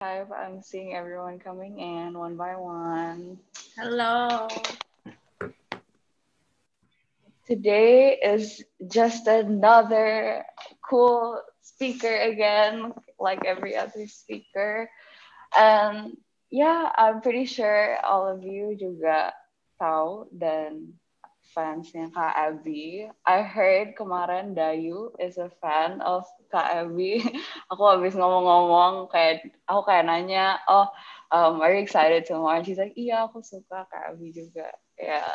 Hi, i I'm seeing everyone coming in one by one. Hello. Today is just another cool speaker again, like every other speaker. And um, yeah, I'm pretty sure all of you juga tahu dan fansnya Kak Abi. I heard kemarin Dayu is a fan of Kak Abby, aku habis ngomong-ngomong kayak aku kayak nanya, oh um, are you excited tomorrow? And she's like, iya aku suka Kak Abby juga. Yeah.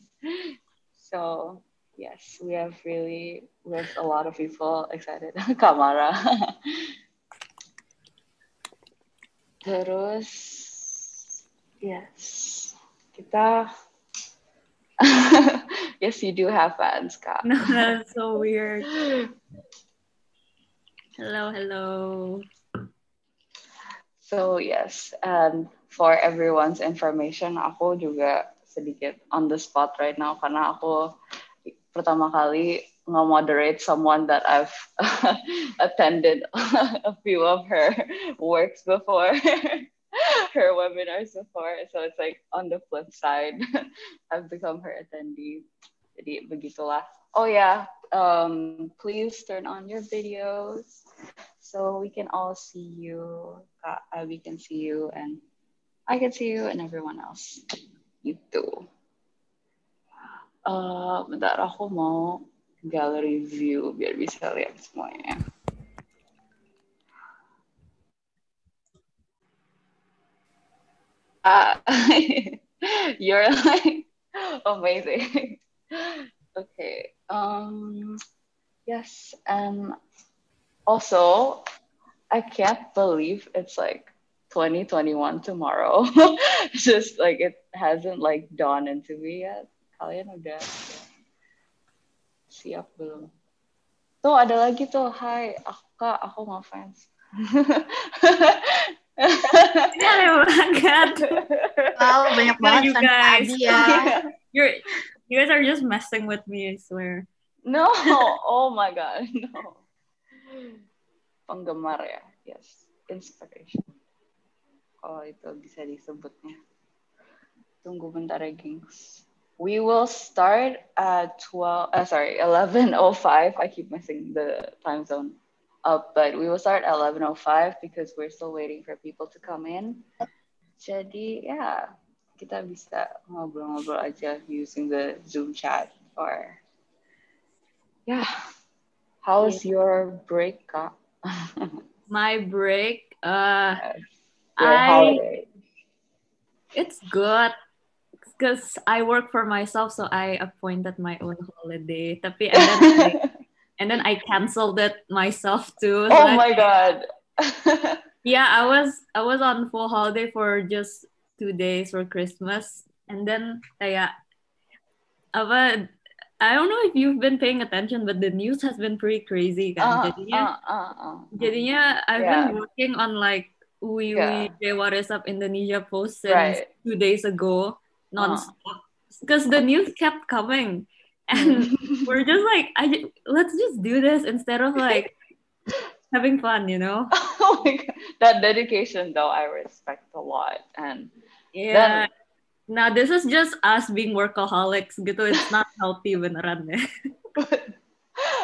so yes, we have really with a lot of people excited. Kamara. Terus yes, kita yes, you do have fans, Kak. No, that's so weird. Hello, hello. So yes, and um, for everyone's information, aku juga sedikit on the spot right now karena aku pertama kali nge-moderate someone that I've attended a few of her works before, her webinars before. So it's like on the flip side, I've become her attendee. Jadi begitulah. Oh yeah, um, please turn on your videos. So we can all see you. Uh, we can see you, and I can see you, and everyone else. You too. Uh, bentar, aku mau gallery view biar bisa lihat semuanya. Uh, you're like amazing. okay. Um, yes, Um also, I can't believe it's like 2021 tomorrow. just like it hasn't like dawned into me yet. Kalian udah siap belum? Tuh ada lagi tuh, hai, aku, kak, aku mau fans. oh my god. Wow, banyak banget you guys. You're, you guys are just messing with me, I swear. No, oh my god, no. penggemar ya yes inspiration kalau itu bisa disebutnya tunggu bentar ya gengs we will start at 12 uh, eh, sorry 1105 i keep missing the time zone up but we will start at 1105 because we're still waiting for people to come in jadi ya yeah, kita bisa ngobrol-ngobrol aja using the zoom chat or yeah How's your breakup? My break? Uh, I, It's good because I work for myself, so I appointed my own holiday. Tapi and then I, and then I canceled it myself too. So oh my I, god! yeah, I was I was on full holiday for just two days for Christmas, and then kayak apa I don't know if you've been paying attention, but the news has been pretty crazy kan. Uh, uh, jadinya, uh, uh, uh, jadinya I've yeah. been working on like we yeah. What Is Up Indonesia post since right. two days ago, nonstop, because uh. the news kept coming, mm. and we're just like, I let's just do this instead of like having fun, you know. oh my god, that dedication though I respect a lot, and yeah. Then, Nah, this is just us being workaholics gitu. It's not healthy beneran deh. Ya. but,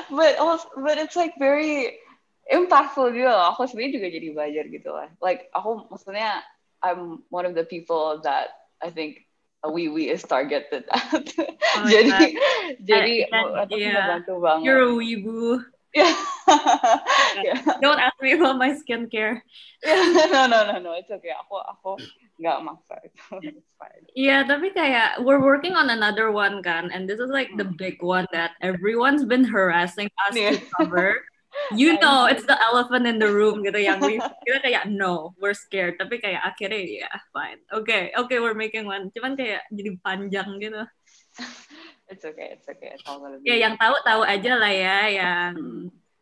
but also, but it's like very impactful juga. Loh. Aku sendiri juga jadi belajar gitu lah. Kan. Like aku maksudnya I'm one of the people that I think Wee Wee is targeted. oh jadi God. jadi yeah. Iya. bantu banget. You're a weebu. Yeah. Don't ask me about my skincare. Yeah. No, no, no, no. It's okay. Aku, aku nggak maksa. itu. Yeah, tapi kayak we're working on another one kan, and this is like the hmm. big one that everyone's been harassing us yeah. to cover. You know, it's the elephant in the room gitu yang we, kita kayak no, we're scared. Tapi kayak akhirnya ya yeah, fine. Okay, okay, we're making one. Cuman kayak jadi panjang gitu. It's okay, it's okay. It's all gonna be. Ya, yang tahu tahu aja lah ya, yang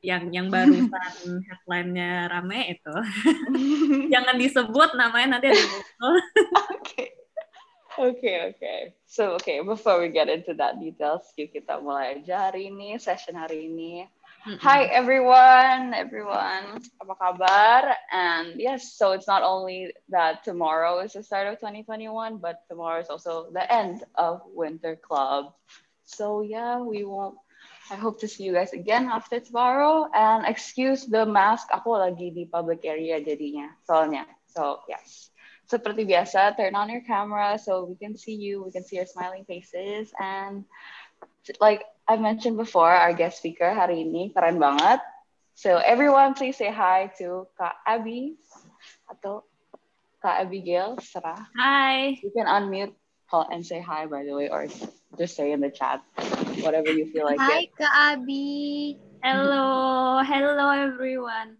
yang yang barusan headline-nya rame itu. Jangan disebut namanya nanti ada Oke. Oke, oke. So, oke, okay, before we get into that details, yuk kita mulai aja hari ini, session hari ini. Hi everyone, everyone. Apa kabar? And yes, so it's not only that tomorrow is the start of 2021, but tomorrow is also the end of Winter Club. So yeah, we won't. I hope to see you guys again after tomorrow. And excuse the mask, aku lagi di public area jadinya, soalnya. So yes, seperti biasa, turn on your camera so we can see you, we can see your smiling faces. And like I mentioned before, our guest speaker hari ini keren banget. So everyone, please say hi to Kak Abi atau Kak Abigail, serah. Hi. You can unmute call and say hi, by the way, or just say in the chat, whatever you feel like. Hi, it. Kaabi. Hello. Hello, everyone.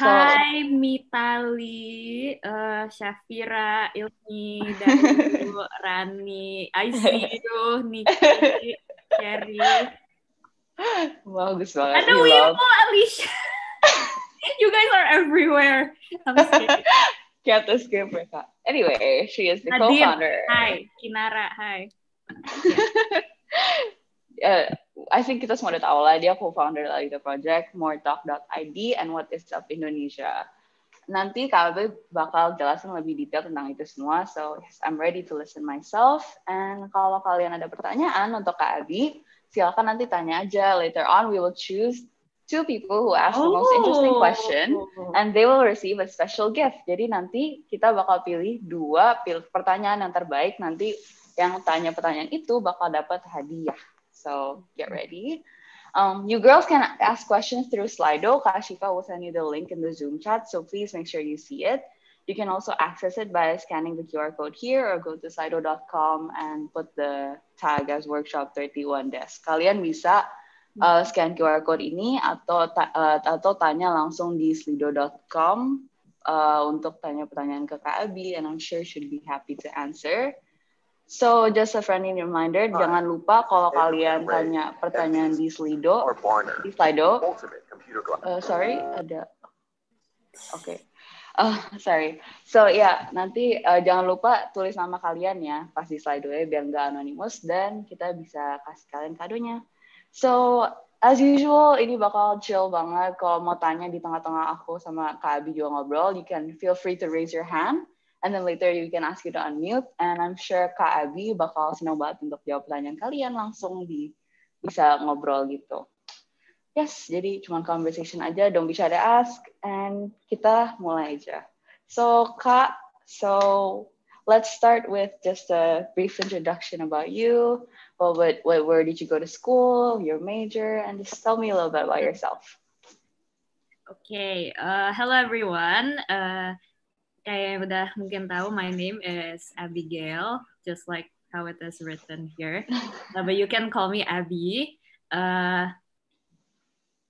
So, Hai Mitali, uh, Shafira, Ilmi, Dayu, Rani, I see you, Niki, Sherry. Bagus banget. Ada Wipo, Alicia. you guys are everywhere. I'm Can't escape mereka. Anyway, she is the co-founder. Hai, Kinara. Hai. uh, I think kita semua udah tahu lah dia co-founder dari gitu, The Project, moretalk.id, and What is Up Indonesia. Nanti KLB bakal jelasin lebih detail tentang itu semua, so yes, I'm ready to listen myself. And kalau kalian ada pertanyaan untuk Kak Abi, silakan nanti tanya aja. Later on, we will choose two people who ask oh. the most interesting oh. question and they will receive a special gift. Jadi nanti kita bakal pilih dua pil pertanyaan yang terbaik nanti yang tanya pertanyaan itu bakal dapat hadiah. So get ready. Um, you girls can ask questions through Slido. Kashifa will send you the link in the Zoom chat, so please make sure you see it. You can also access it by scanning the QR code here or go to slido.com and put the tag as workshop 31 desk. Kalian bisa uh, scan QR code ini atau ta uh, atau tanya langsung di slido.com uh, eh, untuk tanya pertanyaan ke Kak Abi and I'm sure should be happy to answer. So just a friendly reminder, Hi. jangan lupa kalau kalian tanya pertanyaan di Slido, di Slido, uh, sorry ada, oke, okay. uh, sorry. So ya yeah, nanti uh, jangan lupa tulis nama kalian ya pasti di Slido ya biar nggak anonimus dan kita bisa kasih kalian kadonya. So as usual ini bakal chill banget. Kalau mau tanya di tengah-tengah aku sama Kak Abi juga ngobrol, you can feel free to raise your hand. And then later you can ask you to unmute. And I'm sure Kak Abi bakal senang banget untuk jawab pertanyaan kalian langsung di bisa ngobrol gitu. Yes, jadi cuma conversation aja, don't be shy to ask. And kita mulai aja. So Kak, so let's start with just a brief introduction about you. well, what, what, where did you go to school, your major, and just tell me a little bit about yourself. Okay, uh, hello everyone. Uh, kayak udah mungkin tahu, my name is Abigail, just like how it is written here. Uh, but you can call me Abby. Uh,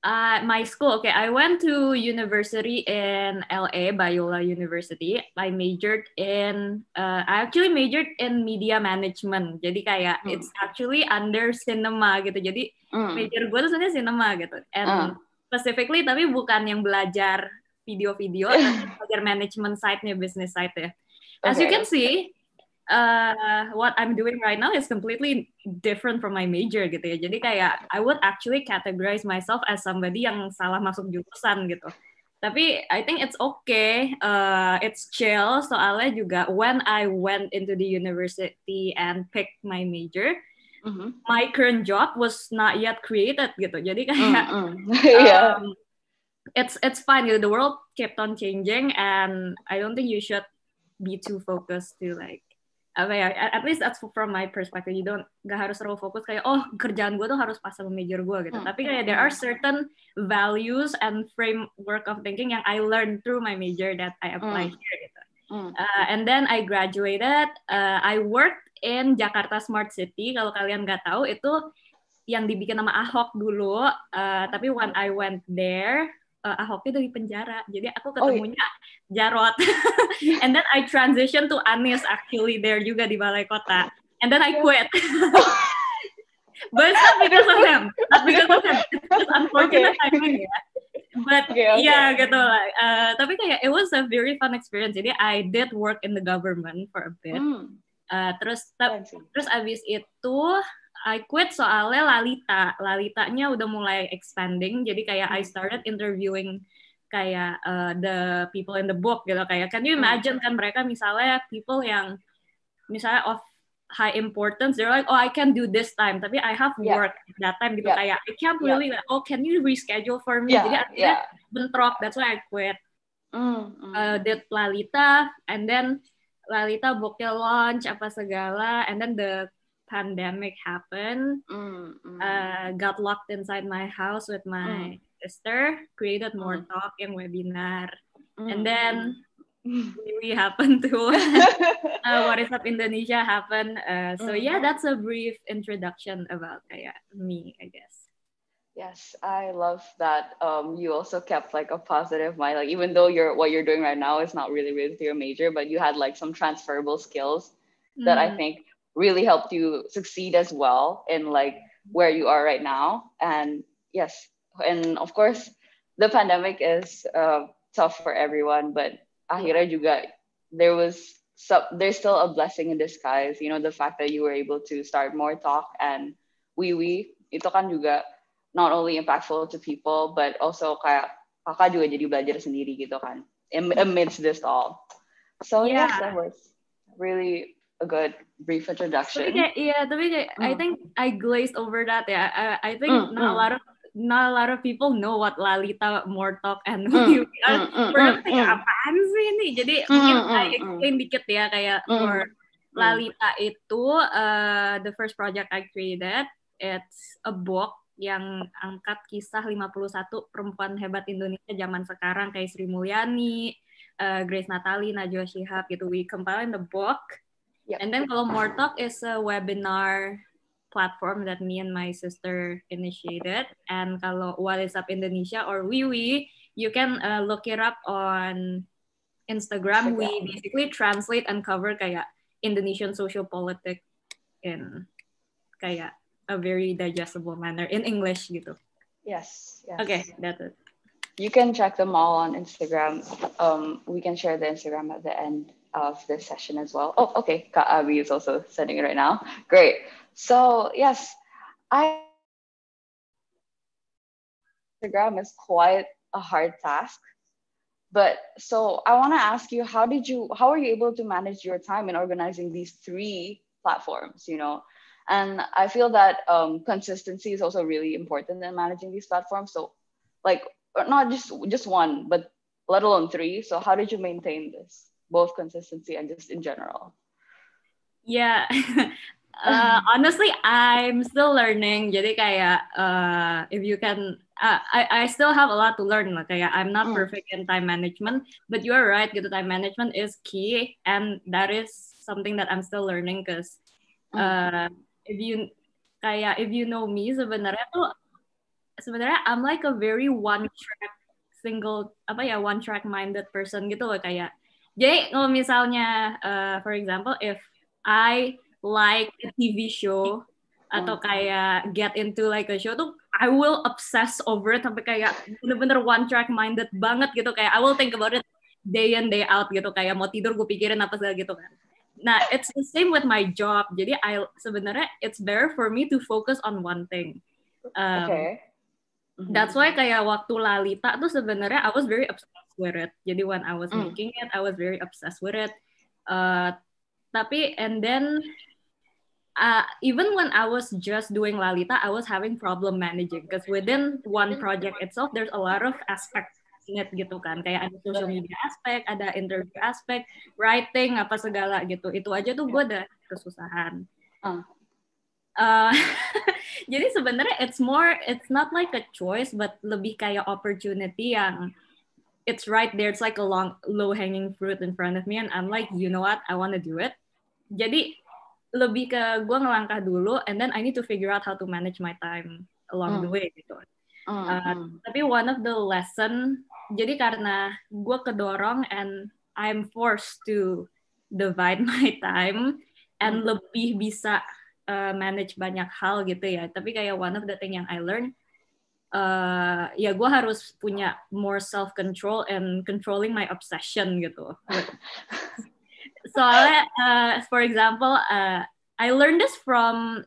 uh, my school. Okay, I went to university in LA, Biola University. I majored in, uh, I actually majored in media management. Jadi kayak mm. it's actually under cinema gitu. Jadi mm. major gue tuh sebenarnya cinema gitu. And mm. specifically tapi bukan yang belajar video-video, tapi belajar management side-nya, business side-nya. As okay. you can see, uh, what I'm doing right now is completely different from my major gitu ya. Jadi kayak I would actually categorize myself as somebody yang salah masuk jurusan gitu. Tapi I think it's okay, uh, it's chill. Soalnya juga when I went into the university and picked my major, mm -hmm. my current job was not yet created gitu. Jadi kayak mm -hmm. yeah. it's it's fine gitu. The world kept on changing and I don't think you should be too focused to like apa ya at least that's from my perspective you don't gak harus terlalu fokus kayak oh kerjaan gue tuh harus pas sama major gue gitu hmm. tapi kayak there are certain values and framework of thinking yang I learn through my major that I hmm. apply hmm. here gitu hmm. uh, and then I graduated uh, I worked in Jakarta Smart City kalau kalian gak tahu itu yang dibikin sama Ahok dulu uh, tapi when I went there uh, eh, Ahoknya dari penjara. Jadi aku ketemunya oh, iya. Jarot. And then I transition to Anis actually there juga di balai kota. And then I iya. quit. But not because of him. Not because of him. It's unfortunate okay. timing ya. But okay, okay. yeah gitu lah. Eh, uh, tapi kayak it was a very fun experience. Jadi I did work in the government for a bit. Hmm. Uh, terus terus abis itu I quit soalnya Lalita. Lalitanya udah mulai expanding. Jadi kayak I hmm. started interviewing kayak uh, the people in the book gitu kayak can you hmm. imagine kan mereka misalnya people yang misalnya of high importance they're like oh I can do this time tapi I have work yeah. that time gitu yeah. kayak I can't really yeah. oh can you reschedule for me yeah. jadi akhirnya yeah. bentrok that's why I quit mm, -hmm. Uh, hmm. eh, did Lalita and then Lalita booknya launch apa segala and then the pandemic happened, mm, Uh, mm. got locked inside my house with my mm. sister, created more mm. talk and webinar. And mm, then we happened to uh, What is Up Indonesia happened. Uh, so mm-hmm. yeah, that's a brief introduction about uh, me, I guess. Yes, I love that. Um, you also kept like a positive mind, like even though you're what you're doing right now is not really related to your major, but you had like some transferable skills that I think really helped you succeed as well in like where you are right now. And yes, and of course, the pandemic is uh, tough for everyone, but akhirnya juga there was so there's still a blessing in disguise. You know, the fact that you were able to start more talk and we we itu kan juga not only impactful to people but also kayak kakak juga jadi belajar sendiri gitu kan amidst this all. So yeah. yes, that was really a good brief introduction. Tapi kayak, yeah, tapi kayak, mm. I hmm. think I glazed over that Yeah. I, I think mm, not mm. a hmm. lot of not a lot of people know what Lalita Mortok and mm, you are. Mm, mm, mm, apaan sih ini? Jadi mm, mungkin mm, I hmm. explain mm. dikit ya kayak mm, for Lalita itu uh, the first project I created it's a book yang angkat kisah 51 perempuan hebat Indonesia zaman sekarang kayak Sri Mulyani, uh, Grace Natali, Najwa Shihab gitu. We compile in the book Yep. And then kalau More Talk is a webinar platform that me and my sister initiated. And kalau What is Up Indonesia or WiWi, you can uh, look it up on Instagram. Instagram. We basically translate and cover kayak Indonesian social politics in kayak a very digestible manner in English gitu. Yes. yes. Okay, that's it. You can check them all on Instagram. Um, we can share the Instagram at the end of this session as well. Oh, okay, Kaabi uh, is also sending it right now. Great. So yes, I Instagram is quite a hard task. But so I want to ask you, how did you, how are you able to manage your time in organizing these three platforms? You know, and I feel that um, consistency is also really important in managing these platforms. So, like, not just just one, but let alone three. So, how did you maintain this? both consistency and just in general? Yeah. uh, honestly, I'm still learning. Jadi kayak uh, if you can, uh, I I still have a lot to learn. Like kayak I'm not hmm. perfect in time management, but you are right. Gitu time management is key, and that is something that I'm still learning. Cause hmm. uh, if you kayak if you know me sebenarnya sebenarnya I'm like a very one track single apa ya one track minded person gitu loh kayak Jadi kalau misalnya, uh, for example, if I like a TV show atau kayak get into like a show tuh I will obsess over it sampai kayak bener-bener one track minded banget gitu kayak I will think about it day in day out gitu kayak mau tidur gue pikirin apa segala gitu kan. Nah, it's the same with my job. Jadi I sebenarnya it's better for me to focus on one thing. Um, okay. That's why kayak waktu Lalita tuh sebenarnya I was very obsessed with it. Jadi when I was mm. making it, I was very obsessed with it. Uh, tapi and then uh, even when I was just doing Lalita, I was having problem managing because within one hmm. project itself, there's a lot of aspects it gitu kan kayak ada social media aspect, ada interview aspect, writing apa segala gitu itu aja tuh gue ada kesusahan hmm. uh. Uh, jadi sebenarnya it's more it's not like a choice but lebih kayak opportunity yang it's right there. It's like a long, low hanging fruit in front of me, and I'm like, you know what? I want to do it. Jadi lebih ke gue ngelangkah dulu, and then I need to figure out how to manage my time along mm. the hmm. way gitu. Mm, uh, hmm. Tapi one of the lesson, jadi karena gue kedorong and I'm forced to divide my time and mm. lebih bisa uh, manage banyak hal gitu ya. Tapi kayak one of the thing yang I learned uh, ya gue harus punya more self control and controlling my obsession gitu soalnya uh, for example uh, I learned this from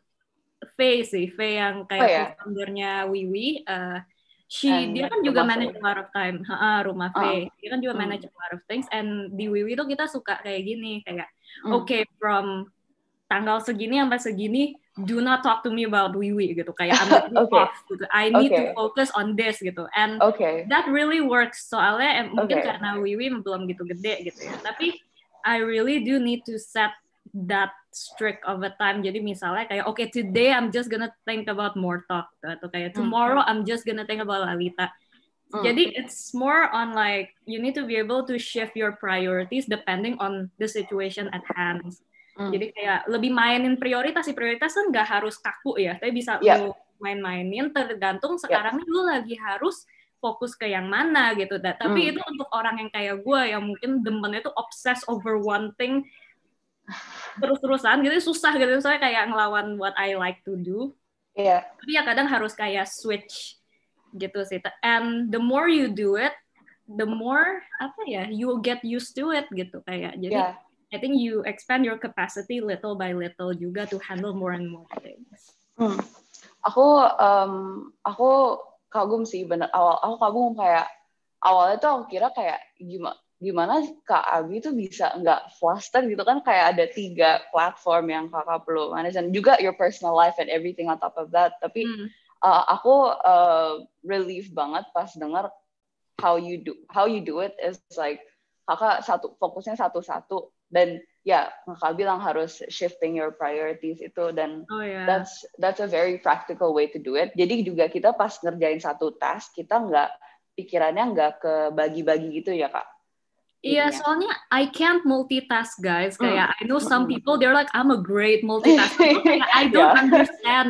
Faye sih Faye yang kayak oh, yeah. foundernya Wiwi uh, she dia kan juga manage a lot of time ha, rumah ah. Faye oh. dia kan juga mm. manage a lot of things and di Wiwi tuh kita suka kayak gini kayak mm. oke okay, from tanggal segini sampai segini do not talk to me about Wiwi gitu kayak I'm okay. off gitu I need okay. to focus on this gitu and okay. that really works soalnya okay. mungkin karena Wiwi belum gitu gede gitu ya tapi I really do need to set that strict of a time jadi misalnya kayak oke okay, today I'm just gonna think about more talk gitu. atau kayak hmm. tomorrow mm -hmm. I'm just gonna think about Lalita mm. jadi it's more on like you need to be able to shift your priorities depending on the situation at hand Hmm. Jadi kayak lebih mainin prioritas sih prioritas kan nggak harus kaku ya, tapi bisa yeah. lu main-mainin tergantung ya. sekarang yeah. lu lagi harus fokus ke yang mana gitu. Nah, tapi hmm. itu untuk orang yang kayak gue yang mungkin demennya itu obses over one thing terus-terusan gitu susah gitu saya kayak ngelawan what I like to do. Iya. Yeah. Tapi ya kadang harus kayak switch gitu sih. And the more you do it, the more apa ya, you get used to it gitu kayak. Jadi yeah I think you expand your capacity little by little juga to handle more and more things. Hmm. Aku um, aku kagum sih bener awal aku kagum kayak awalnya tuh aku kira kayak gimana gimana Kak Abi tuh bisa nggak foster gitu kan kayak ada tiga platform yang kakak perlu manage dan juga your personal life and everything on top of that tapi hmm. uh, aku uh, relief banget pas dengar how you do how you do it is like kakak satu fokusnya satu-satu dan ya kakak bilang harus shifting your priorities itu dan oh, yeah. that's that's a very practical way to do it jadi juga kita pas ngerjain satu task kita nggak pikirannya nggak ke bagi-bagi gitu ya kak Iya, yeah, soalnya I can't multitask, guys. Hmm. Kayak I know some hmm. people they're like I'm a great multitasker. I don't yeah. understand.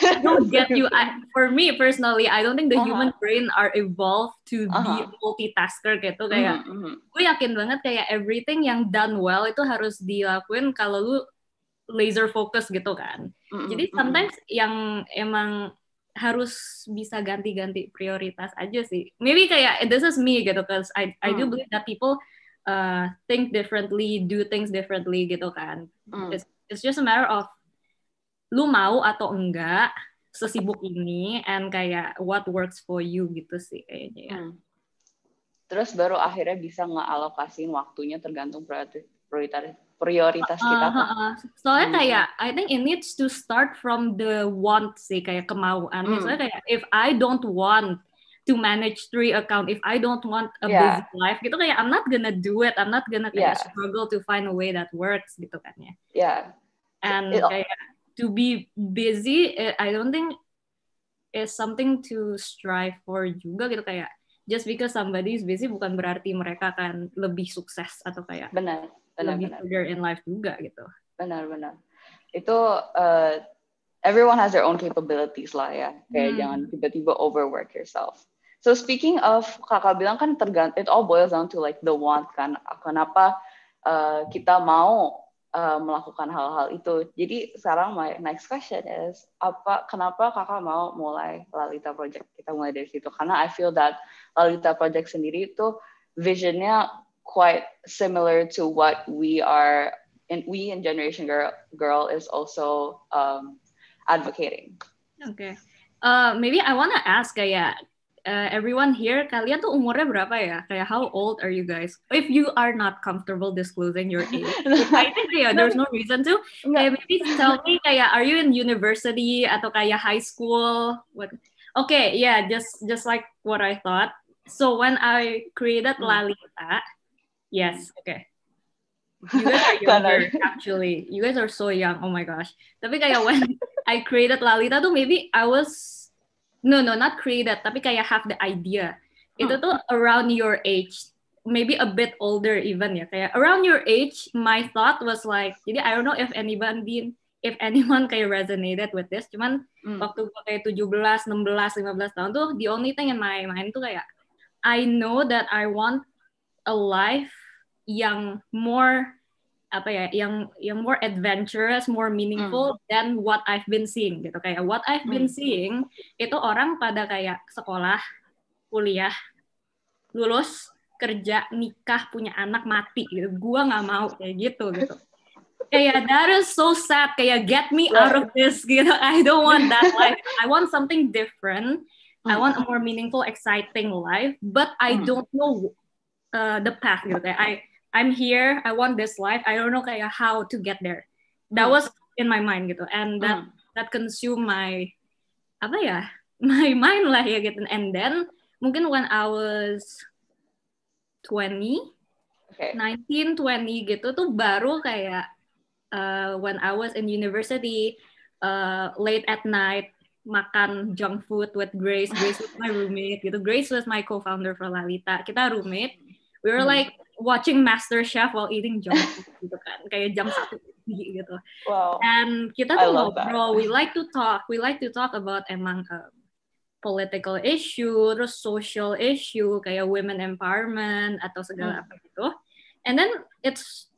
I don't get you. I, for me personally, I don't think the uh -huh. human uh-huh. brain are evolved to uh -huh. be uh-huh. multitasker gitu. Mm-hmm, kayak mm -hmm. gue yakin banget kayak everything yang done well itu harus dilakuin kalau lu laser focus gitu kan. Mm -hmm. Jadi sometimes yang emang harus bisa ganti-ganti prioritas aja sih. Maybe kayak this is me gitu, cause I I do hmm. believe that people uh, think differently, do things differently gitu kan. Hmm. It's, it's just a matter of lu mau atau enggak sesibuk ini, and kayak what works for you gitu sih kayaknya. Ya. Hmm. Terus baru akhirnya bisa ngealokasin waktunya tergantung prioritas prioritas prioritas kita. Uh, uh, uh. Soalnya hmm. kayak I think it needs to start from the want sih kayak kemauan. Hmm. Soalnya kayak if I don't want to manage three account, if I don't want a yeah. busy life gitu kayak I'm not gonna do it. I'm not gonna kayak yeah. struggle to find a way that works gitu kan ya. Yeah. And it, kayak to be busy, eh, I don't think is something to strive for juga gitu kayak just because somebody is busy bukan berarti mereka akan lebih sukses atau kayak benar benar, lebih benar. further in life juga gitu benar-benar itu uh, everyone has their own capabilities lah ya kayak hmm. jangan tiba-tiba overwork yourself so speaking of kakak bilang kan tergant it all boils down to like the want kan kenapa uh, kita mau uh, melakukan hal-hal itu jadi sekarang my next question is apa kenapa kakak mau mulai Lalita Project kita mulai dari situ karena I feel that Lalita Project sendiri itu visionnya quite similar to what we are and we in generation girl girl is also um, advocating okay uh, maybe i want to ask uh, yeah, uh, everyone here kalian tuh umurnya berapa ya kayak how old are you guys if you are not comfortable disclosing your age I think yeah, there's no reason to kayak uh, maybe tell me kayak are you in university at kayak high school what okay yeah just just like what I thought so when I created hmm. Lalita Yes. Okay. You guys are younger, actually. You guys are so young. Oh my gosh. Tapi kayak when I created Lalita tuh maybe I was no no not created tapi kayak have the idea. Itu tuh hmm. around your age, maybe a bit older even ya kayak around your age. My thought was like, jadi I don't know if anyone been if anyone kayak resonated with this. Cuman hmm. waktu gue kayak 17, 16, 15 tahun tuh the only thing in my mind tuh kayak I know that I want a life yang more apa ya yang yang more adventurous, more meaningful mm. than what I've been seeing gitu kayak what I've mm. been hmm. seeing itu orang pada kayak sekolah, kuliah, lulus, kerja, nikah, punya anak, mati gitu. Gua nggak mau kayak gitu gitu. kayak that is so sad kayak get me out of this gitu. I don't want that life. I want something different. I want a hmm. more meaningful, exciting life, but I hmm. don't know uh, the path gitu. Kayak I I'm here, I want this life, I don't know kayak how to get there. That hmm. was in my mind gitu, and that hmm. that consume my apa ya, my mind lah ya gitu. And then mungkin when I was twenty, okay. 19, 20 gitu tuh baru kayak uh, when I was in university, uh, late at night, makan junk food with Grace. Grace was my roommate gitu. Grace was my co-founder for Lalita. Kita roommate. We were hmm. like watching Master Chef while eating junk gitu kan kayak jam satu pagi gitu wow. and kita tuh ngobrol we like to talk we like to talk about emang um, political issue terus social issue kayak women empowerment atau segala hmm. apa gitu and then it's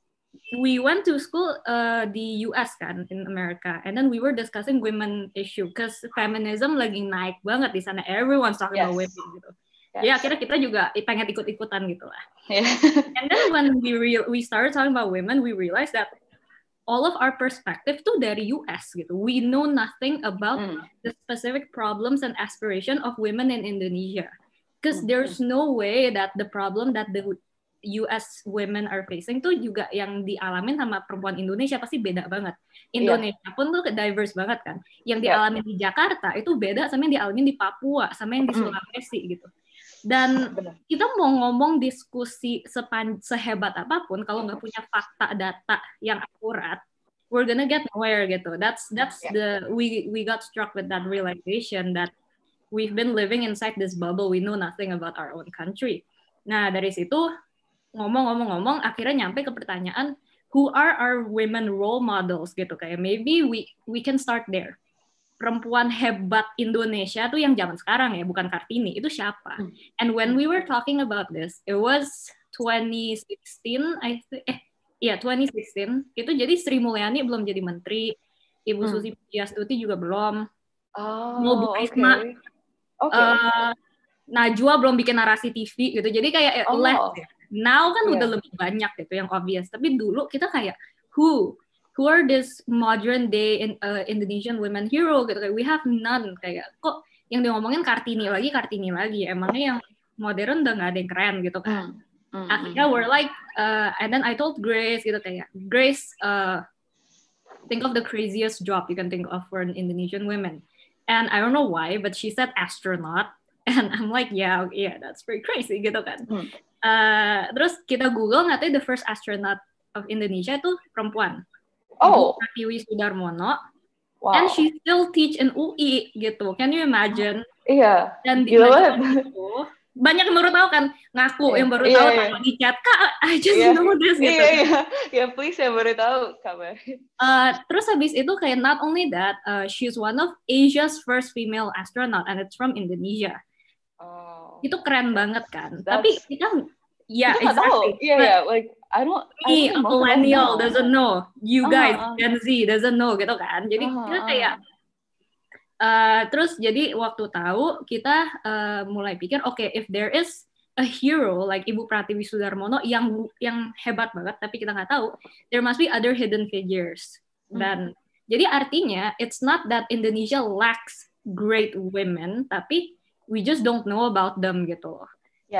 we went to school uh, di US kan in America and then we were discussing women issue because feminism lagi naik banget di sana everyone's talking yes. about women gitu Iya, yes. Ya akhirnya kita juga pengen ikut-ikutan gitu lah. Yeah. And then when we real we started talking about women, we realized that all of our perspective tuh dari US gitu. We know nothing about mm. the specific problems and aspiration of women in Indonesia. Because mm. there's no way that the problem that the US women are facing tuh juga yang dialami sama perempuan Indonesia pasti beda banget. Iya. Indonesia yeah. pun tuh diverse banget kan. Yang iya. dialami yeah. di Jakarta itu beda sama yang dialami di Papua, sama yang di hmm. Sulawesi gitu. Dan ah, Benar. kita mau ngomong diskusi sepan, sehebat apapun, kalau nggak punya fakta data yang akurat, we're gonna get nowhere gitu. That's that's yeah. the we we got struck with that realization that we've been living inside this bubble. We know nothing about our own country. Nah dari situ ngomong-ngomong-ngomong, akhirnya nyampe ke pertanyaan who are our women role models gitu kayak maybe we we can start there perempuan hebat Indonesia tuh yang zaman sekarang ya, bukan Kartini, itu siapa? Hmm. And when we were talking about this, it was 2016, I think, eh, ya yeah, 2016, itu jadi Sri Mulyani belum jadi menteri, Ibu hmm. Susi Pujiastuti juga belum, oh, Mau okay. okay. uh, Najwa belum bikin narasi TV gitu, jadi kayak oh. left. Ya. Now kan yeah. udah lebih banyak gitu yang obvious, tapi dulu kita kayak who who are this modern day in, uh, Indonesian women hero gitu kayak we have none kayak kok yang dia ngomongin kartini lagi kartini lagi emangnya yang modern udah nggak ada yang keren gitu kan mm, mm, akhirnya we're like uh, and then I told Grace gitu kayak Grace uh, think of the craziest job you can think of for an Indonesian woman and I don't know why but she said astronaut and I'm like yeah okay, yeah that's pretty crazy gitu kan mm. uh, terus kita google ngatain the first astronaut of Indonesia itu perempuan Oh. Piwi Sudarmono. Wow. And she still teach in UI gitu. Can you imagine? Iya. Yeah. Dan di itu banyak yang baru tahu kan ngaku yeah. yang baru yeah, tahu yeah. di chat kak I just yeah. know this gitu. Iya yeah, iya. Yeah. Ya yeah, please yang baru tahu kabar. Uh, eh, terus habis itu kayak not only that, uh, she's one of Asia's first female astronaut and it's from Indonesia. Oh. Itu keren banget kan. That's... Tapi kita ya yeah, exactly. Iya yeah, yeah, like I don't me a millennial doesn't know you uh-huh, guys uh, uh. Gen Z doesn't know gitu kan jadi uh, kita kayak uh, terus jadi waktu tahu kita uh, mulai pikir oke okay, if there is a hero like Ibu Pratiwi Sudarmono yang yang hebat banget tapi kita nggak tahu there must be other hidden figures hmm. dan hmm. jadi artinya it's not that Indonesia lacks great women tapi we just don't know about them gitu loh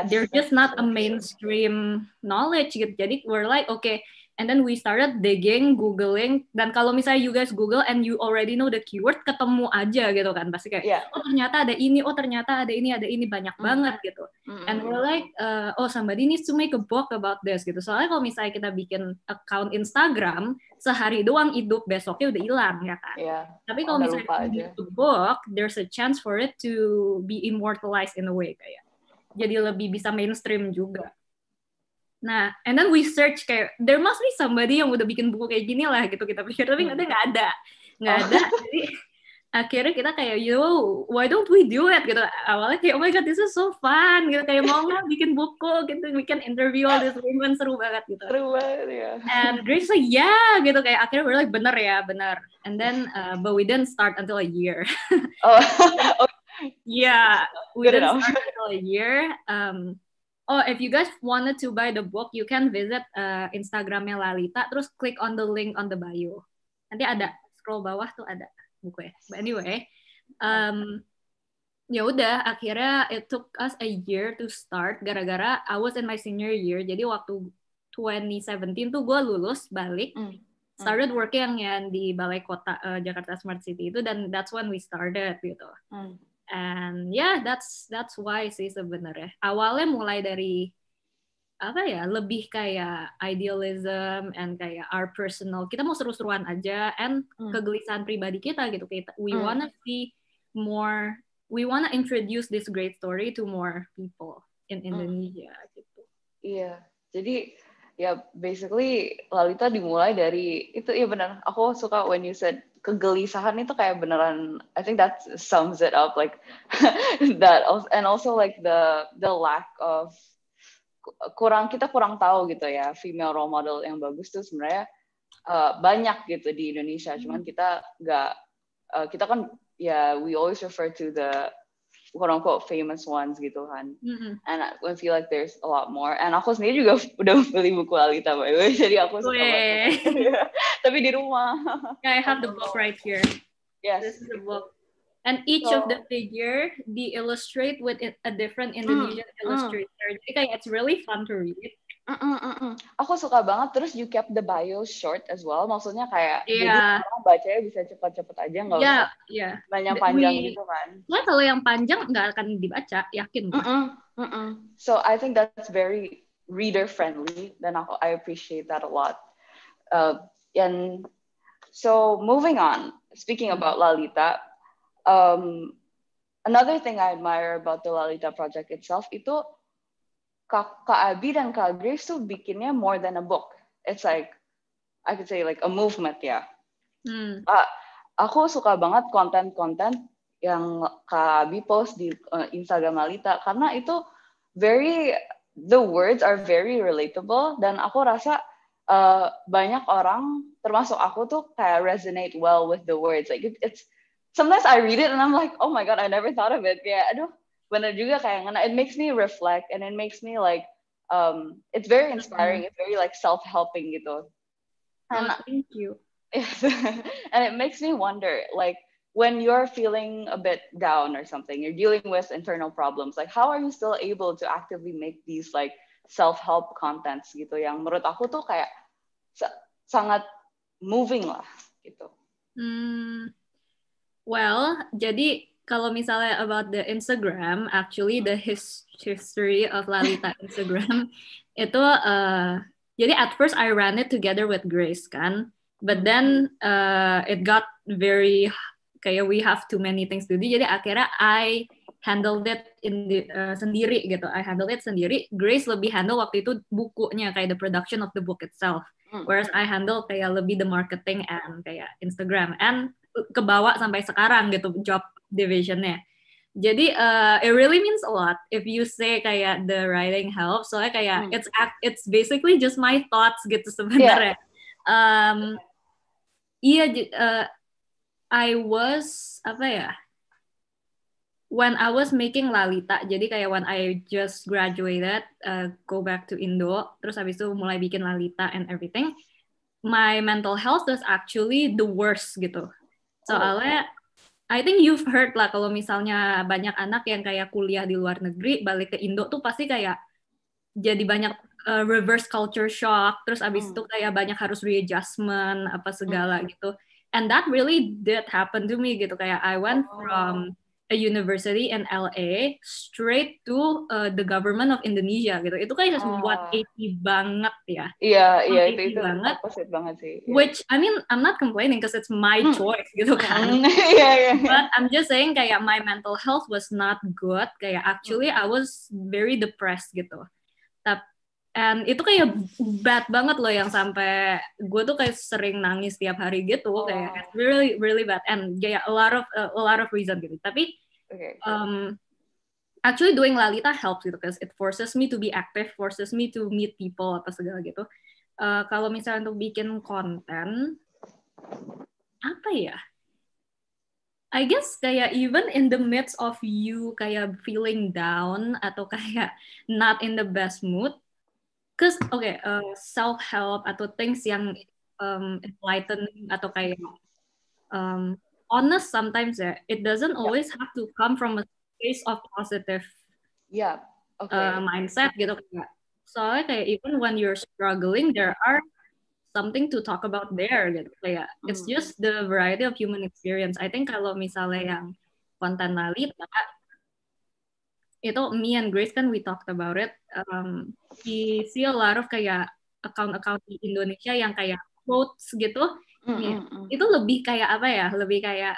yes. they're just not a mainstream knowledge gitu jadi we're like okay and then we started digging googling dan kalau misalnya you guys google and you already know the keyword ketemu aja gitu kan pasti kayak yeah. oh ternyata ada ini oh ternyata ada ini ada ini banyak mm. banget gitu mm-hmm. and we're like uh, oh somebody needs to make a book about this gitu soalnya kalau misalnya kita bikin account Instagram sehari doang hidup besoknya udah hilang ya kan yeah. tapi kalau misalnya you aja. book there's a chance for it to be immortalized in a way kayak jadi lebih bisa mainstream juga. Nah, and then we search kayak there must be somebody yang udah bikin buku kayak gini lah gitu kita pikir tapi nggak ada nggak ada nggak oh. ada. Jadi akhirnya kita kayak yo why don't we do it gitu awalnya kayak oh my god this is so fun gitu kayak mau nggak bikin buku gitu we can interview all these women seru banget gitu seru banget ya and Grace like yeah gitu kayak akhirnya we're like bener ya bener and then uh, but we didn't start until a year oh, oh yeah, we Good didn't enough. start until a year. Um, oh, if you guys wanted to buy the book, you can visit uh, Instagramnya Lalita, terus klik on the link on the bio. Nanti ada scroll bawah tuh ada buku ya. But anyway, um, ya udah akhirnya it took us a year to start gara-gara I was in my senior year jadi waktu 2017 tuh gue lulus balik mm. started working yang di balai kota uh, Jakarta Smart City itu dan that's when we started gitu mm and yeah that's that's why sih sebenarnya awalnya mulai dari apa ya lebih kayak idealism and kayak our personal kita mau seru-seruan aja and mm. kegelisahan pribadi kita gitu kita we mm. wanna see more we wanna introduce this great story to more people in hmm. Indonesia mm. gitu iya yeah. jadi ya yeah, basically Lalita dimulai dari itu ya benar aku suka when you said kegelisahan itu kayak beneran I think that sums it up like that also, and also like the the lack of kurang kita kurang tahu gitu ya female role model yang bagus tuh sebenarnya uh, banyak gitu di Indonesia cuman hmm. kita nggak uh, kita kan ya yeah, we always refer to the quote unquote famous ones gitu kan. Mm-hmm. And I feel like there's a lot more. And aku sendiri juga udah beli buku Alita by the way. Jadi aku suka Tapi di rumah. Yeah, I have the book right here. Yes. This is the book. And each so, of the figure be illustrate with a different mm, Indonesian mm, illustrator. Mm. Jadi kayak it's really fun to read. Mm-mm-mm. Aku suka banget terus you kept the bio short as well. Maksudnya kayak yeah. jadi orang bacanya bisa cepat-cepat aja nggak yeah, usah yeah. banyak panjang We, gitu kan. kalau yang panjang nggak akan dibaca, yakin. Mm-mm. Mm-mm. So I think that's very reader friendly dan aku I appreciate that a lot. Uh, and so moving on, speaking about Lalita, um, another thing I admire about the Lalita project itself itu Kak, Kak Abi dan Kak Grace tuh bikinnya more than a book. It's like, I could say like a movement ya. Yeah. Hmm. Uh, aku suka banget konten-konten yang Kak Abi post di uh, Instagram Alita karena itu very the words are very relatable dan aku rasa uh, banyak orang termasuk aku tuh kayak resonate well with the words like it, it's sometimes I read it and I'm like oh my god I never thought of it kayak aduh bener juga kayak ngena it makes me reflect and it makes me like um, it's very inspiring it's very like self helping gitu oh, and oh, thank you and it makes me wonder like when you're feeling a bit down or something you're dealing with internal problems like how are you still able to actively make these like self help contents gitu yang menurut aku tuh kayak sa sangat moving lah gitu hmm. well jadi kalau misalnya about the Instagram, actually the hmm. his history of Lalita Instagram itu uh, jadi at first I ran it together with Grace kan, but hmm. then uh, it got very kayak we have too many things to do. Jadi akhirnya I handled it in the, uh, sendiri gitu. I handled it sendiri. Grace lebih handle waktu itu bukunya kayak the production of the book itself. Hmm. Whereas I handle kayak lebih the marketing and kayak Instagram and kebawa sampai sekarang gitu job divisionnya. Jadi uh, it really means a lot if you say kayak the writing helps. Soalnya kayak hmm. it's it's basically just my thoughts gitu sebenarnya. Yeah. Um, iya, uh, I was apa ya? When I was making Lalita, jadi kayak when I just graduated, uh, go back to Indo, terus habis itu mulai bikin Lalita and everything, my mental health was actually the worst gitu. Oh, Soalnya oh. I think you've heard lah kalau misalnya banyak anak yang kayak kuliah di luar negeri balik ke Indo tuh pasti kayak jadi banyak uh, reverse culture shock terus abis hmm. itu kayak banyak harus readjustment apa segala hmm. gitu and that really did happen to me gitu kayak I went oh. from a university in LA straight to uh, the government of Indonesia gitu. Itu kan just oh. 180 banget ya. Iya, iya itu itu banget. Opposite banget sih. Yeah. Which I mean I'm not complaining because it's my hmm. choice gitu kan. Iya, yeah, iya. Yeah. But I'm just saying kayak my mental health was not good. Kayak actually I was very depressed gitu. Tapi And itu kayak bad banget loh yang sampai gue tuh kayak sering nangis tiap hari gitu oh. kayak really really bad and kayak a lot of a lot of reason gitu. Tapi Um, actually doing Lalita helps gitu, because it forces me to be active, forces me to meet people apa segala gitu. Uh, kalau misalnya untuk bikin konten, apa ya? I guess kayak even in the midst of you kayak feeling down atau kayak not in the best mood, cause okay, uh, eh, self help atau things yang um, enlightening atau kayak um, honest sometimes ya. It doesn't always yeah. have to come from a space of positive yeah. okay. uh, mindset gitu kayak. Soalnya kayak even when you're struggling, there are something to talk about there gitu kayak. Mm. It's hmm. just the variety of human experience. I think kalau misalnya yang konten lalit, itu me and Grace kan we talked about it. Um, we see a lot of kayak account-account di Indonesia yang kayak quotes gitu Mm -hmm. Itu lebih kayak apa ya? Lebih kayak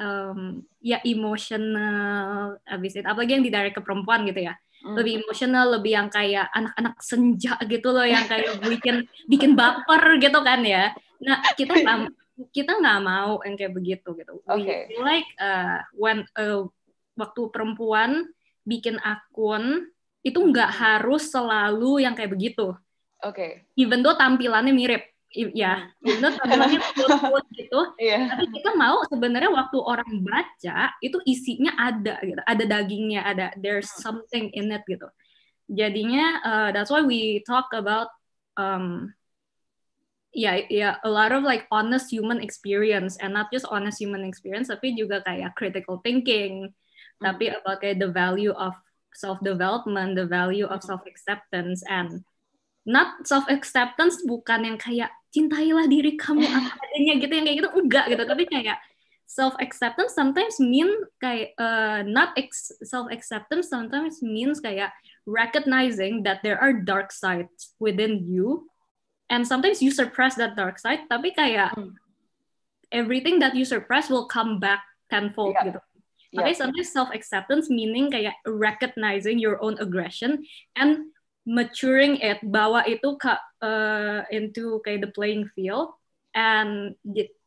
um, ya emosional abis itu apalagi yang didirect ke perempuan gitu ya mm. lebih emosional lebih yang kayak anak-anak senja gitu loh yang kayak bikin bikin baper gitu kan ya nah kita gak, kita nggak mau yang kayak begitu gitu okay. we like uh, when uh, waktu perempuan bikin akun itu nggak harus selalu yang kayak begitu Oke. Okay. Even though tampilannya mirip ya not namanya quote gitu yeah. tapi kita mau sebenarnya waktu orang baca itu isinya ada gitu ada dagingnya ada there's hmm. something in it gitu jadinya uh, that's why we talk about um, ya yeah, ya yeah, a lot of like honest human experience and not just honest human experience tapi juga kayak critical thinking mm. tapi about kayak the value of self development the value of hmm. self acceptance and not self acceptance bukan yang kayak cintailah diri kamu apa adanya gitu yang kayak gitu enggak gitu tapi kayak self acceptance sometimes mean kayak uh, not ex- self acceptance sometimes means kayak recognizing that there are dark sides within you and sometimes you suppress that dark side tapi kayak hmm. everything that you suppress will come back tenfold yeah. gitu tapi yeah. sometimes self acceptance meaning kayak recognizing your own aggression and maturing it bawa itu ke uh, into kayak the playing field and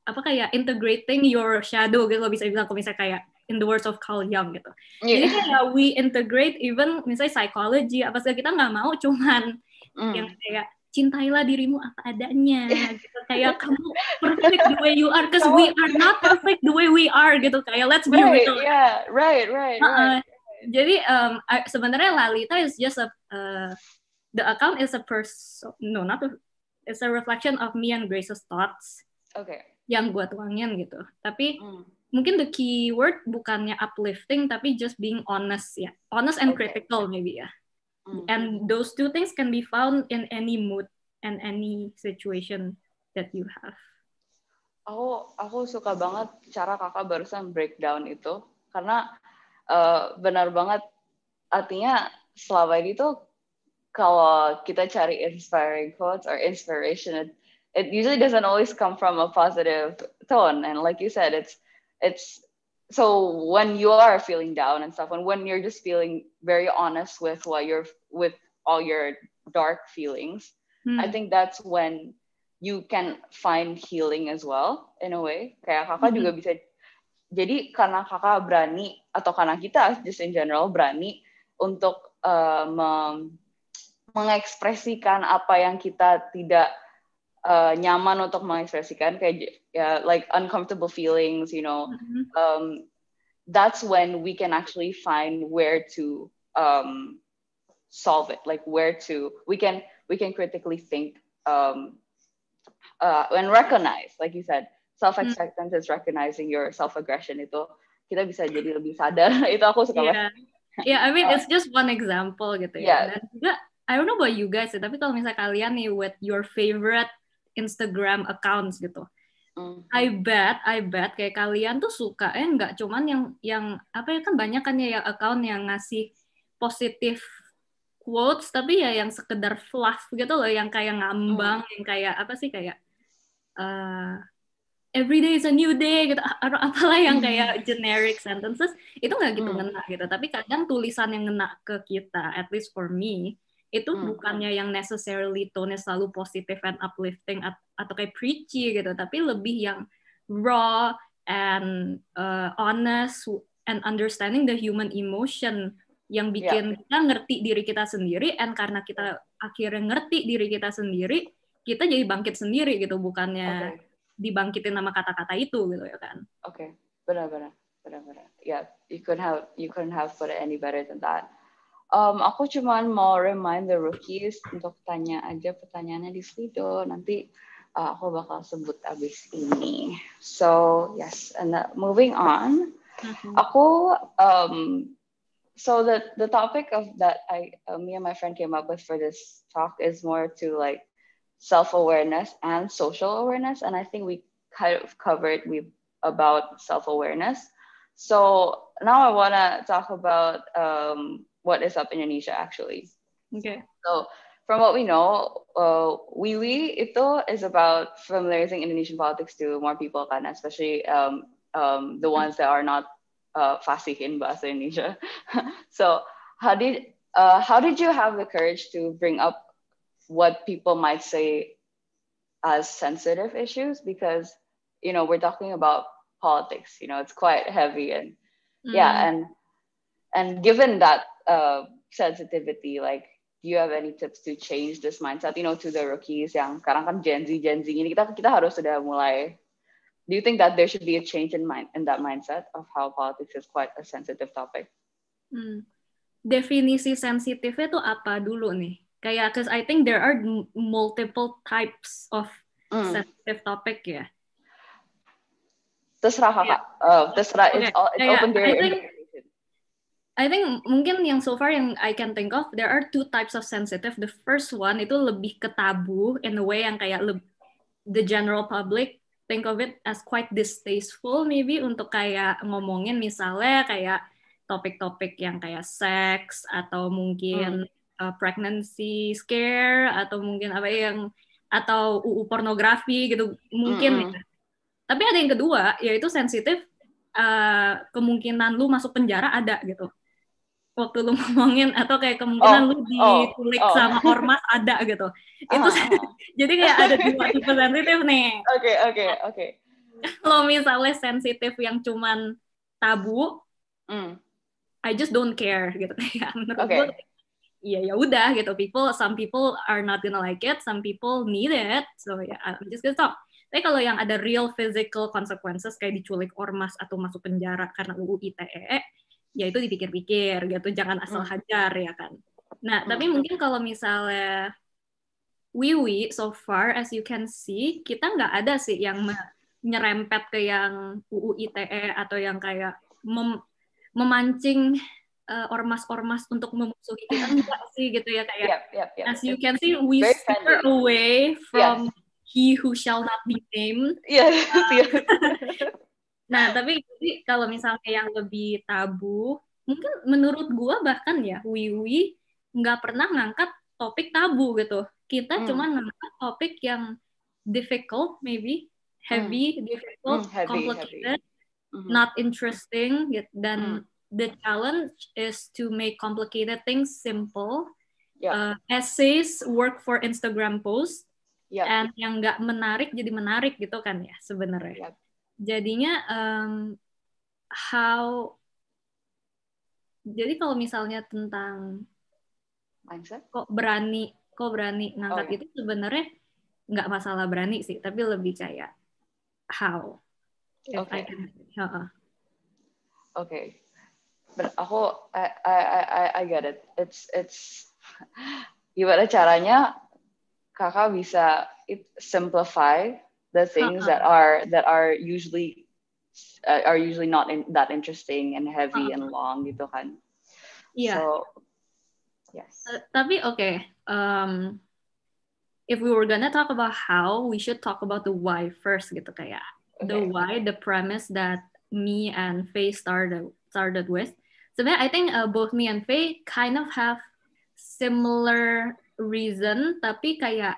apa kayak integrating your shadow gitu lo bisa bilang kalau misalnya kayak in the words of Carl Jung gitu yeah. jadi kayak we integrate even misalnya psychology apa sih kita nggak mau cuman mm. yang kayak cintailah dirimu apa adanya iya. gitu kayak kamu perfect the way you are because we are not perfect the way we are gitu kayak let's be right, real yeah right right, uh Uh right jadi um, sebenarnya Lalita is just a uh, the account is a person no not a, it's a reflection of me and Grace's thoughts. Okay. Yang gue tuangin gitu. Tapi mm. mungkin the keyword bukannya uplifting tapi just being honest ya. Honest and okay. critical maybe ya. Mm. And those two things can be found in any mood and any situation that you have. Aku aku suka banget cara kakak barusan breakdown itu karena uh, benar banget artinya selama ini tuh kalau kita cari inspiring quotes or inspiration it, it usually doesn't always come from a positive tone and like you said it's it's so when you are feeling down and stuff and when you're just feeling very honest with what you're with all your dark feelings hmm. i think that's when you can find healing as well in a way kayak kakak mm -hmm. juga bisa jadi karena kakak berani atau karena kita just in general berani untuk uh, eh, meng mengekspresikan apa yang kita tidak uh, nyaman untuk mengekspresikan kayak ya like uncomfortable feelings, you know. Mm-hmm. Um, that's when we can actually find where to um, solve it, like where to we can we can critically think um, uh, and recognize, like you said, self acceptance hmm. is recognizing your self aggression itu kita bisa jadi lebih sadar itu aku suka yeah. banget. Yeah, I mean it's just one example gitu ya. yeah. ya. Dan juga I don't know about you guys tapi kalau misalnya kalian nih with your favorite Instagram accounts gitu. Mm. I bet, I bet kayak kalian tuh suka eh nggak cuman yang yang apa ya kan banyak kan ya account yang ngasih positif quotes tapi ya yang sekedar fluff gitu loh yang kayak ngambang, mm. yang kayak apa sih kayak uh, every day is a new day gitu Atau apalah yang hmm. kayak generic sentences itu nggak gitu hmm. ngena gitu tapi kadang tulisan yang ngena ke kita at least for me itu hmm. bukannya yang necessarily tone selalu positif and uplifting atau kayak preachy gitu tapi lebih yang raw and uh, honest and understanding the human emotion yang ya. bikin yeah. kita ngerti diri kita sendiri and karena kita akhirnya ngerti diri kita sendiri kita jadi bangkit sendiri gitu bukannya okay dibangkitin nama kata-kata itu gitu ya kan oke okay. benar-benar benar-benar ya yeah, you couldn't have you couldn't have put it any better than that um, aku cuman mau remind the rookies untuk tanya aja pertanyaannya di Slido nanti uh, aku bakal sebut abis ini so yes and uh, moving on mm-hmm. aku um, so the the topic of that I uh, me and my friend came up with for this talk is more to like self-awareness and social awareness and i think we kind of covered we about self-awareness so now i want to talk about um, what is up in indonesia actually okay so from what we know uh, Wili Ito is about familiarizing Indonesian politics to more people kan, especially um, um, the mm-hmm. ones that are not uh, fasihin bahasa Indonesia. so how did uh, how did you have the courage to bring up what people might say as sensitive issues because you know we're talking about politics you know it's quite heavy and mm-hmm. yeah and and given that uh, sensitivity like do you have any tips to change this mindset you know to the rookies yang sekarang kan Gen Z Gen Z ini kita kita harus sudah mulai do you think that there should be a change in mind in that mindset of how politics is quite a sensitive topic hmm. definisi sensitifnya itu apa dulu nih kayak because I think there are multiple types of mm. sensitive topic ya. Yeah. Terserah kakak, yeah. Oh, uh, terserah okay. it's, all, it's yeah, open to I think, I think mungkin yang so far yang I can think of there are two types of sensitive. The first one itu lebih ketabu in a way yang kayak lebih the general public think of it as quite distasteful maybe untuk kayak ngomongin misalnya kayak topik-topik yang kayak seks atau mungkin hmm uh, pregnancy scare atau mungkin apa ya, yang atau UU pornografi gitu mungkin. Mm -hmm. ya. Tapi ada yang kedua yaitu sensitif uh, kemungkinan lu masuk penjara ada gitu. Waktu lu ngomongin atau kayak kemungkinan oh, lu oh, ditulik oh, oh. sama ormas ada gitu. Itu oh, oh. jadi kayak ada dua tipe sensitif nih. Oke okay, oke okay, oke. Okay. Kalau misalnya sensitif yang cuman tabu, mm. I just don't care gitu ya. menurut okay. gue ya ya udah gitu people some people are not gonna like it some people need it so ya yeah, I'm just gonna stop tapi kalau yang ada real physical consequences kayak diculik ormas atau masuk penjara karena UU ITE ya itu dipikir-pikir gitu jangan asal hmm. hajar ya kan nah hmm. tapi mungkin kalau misalnya Wiwi so far as you can see kita nggak ada sih yang nyerempet ke yang UU ITE atau yang kayak mem memancing Eh, ormas-ormas uh, ormas -ormas untuk memusuhi kita enggak sih gitu ya kayak yep, yep, yep. as you can see we steer away from yes. he who shall not be named yeah. uh, um, nah tapi jadi kalau misalnya yang lebih tabu mungkin menurut gua bahkan ya wiwi nggak pernah ngangkat topik tabu gitu kita hmm. cuma ngangkat topik yang difficult maybe hmm. heavy hmm. difficult hmm, heavy, complicated heavy. Mm -hmm. not interesting gitu dan hmm the challenge is to make complicated things simple. Yeah. Uh, essays work for Instagram post. Yeah. And yang nggak menarik jadi menarik gitu kan ya sebenarnya. Yeah. Jadinya um, how jadi kalau misalnya tentang mindset kok berani kok berani ngangkat oh, yeah. itu sebenarnya nggak masalah berani sih tapi lebih kayak how Oke. okay. Oke, uh-uh. okay. But aku I I I I get it. It's it's gimana caranya kakak bisa it simplify the things uh that are that are usually uh, are usually not in, that interesting and heavy uh and long gitu kan. Yeah. So yes. Uh, tapi oke. Okay. Um, if we were gonna talk about how, we should talk about the why first gitu kayak. Okay. The why, the premise that me and Faye started started with sebenarnya I think uh, both me and Faye kind of have similar reason tapi kayak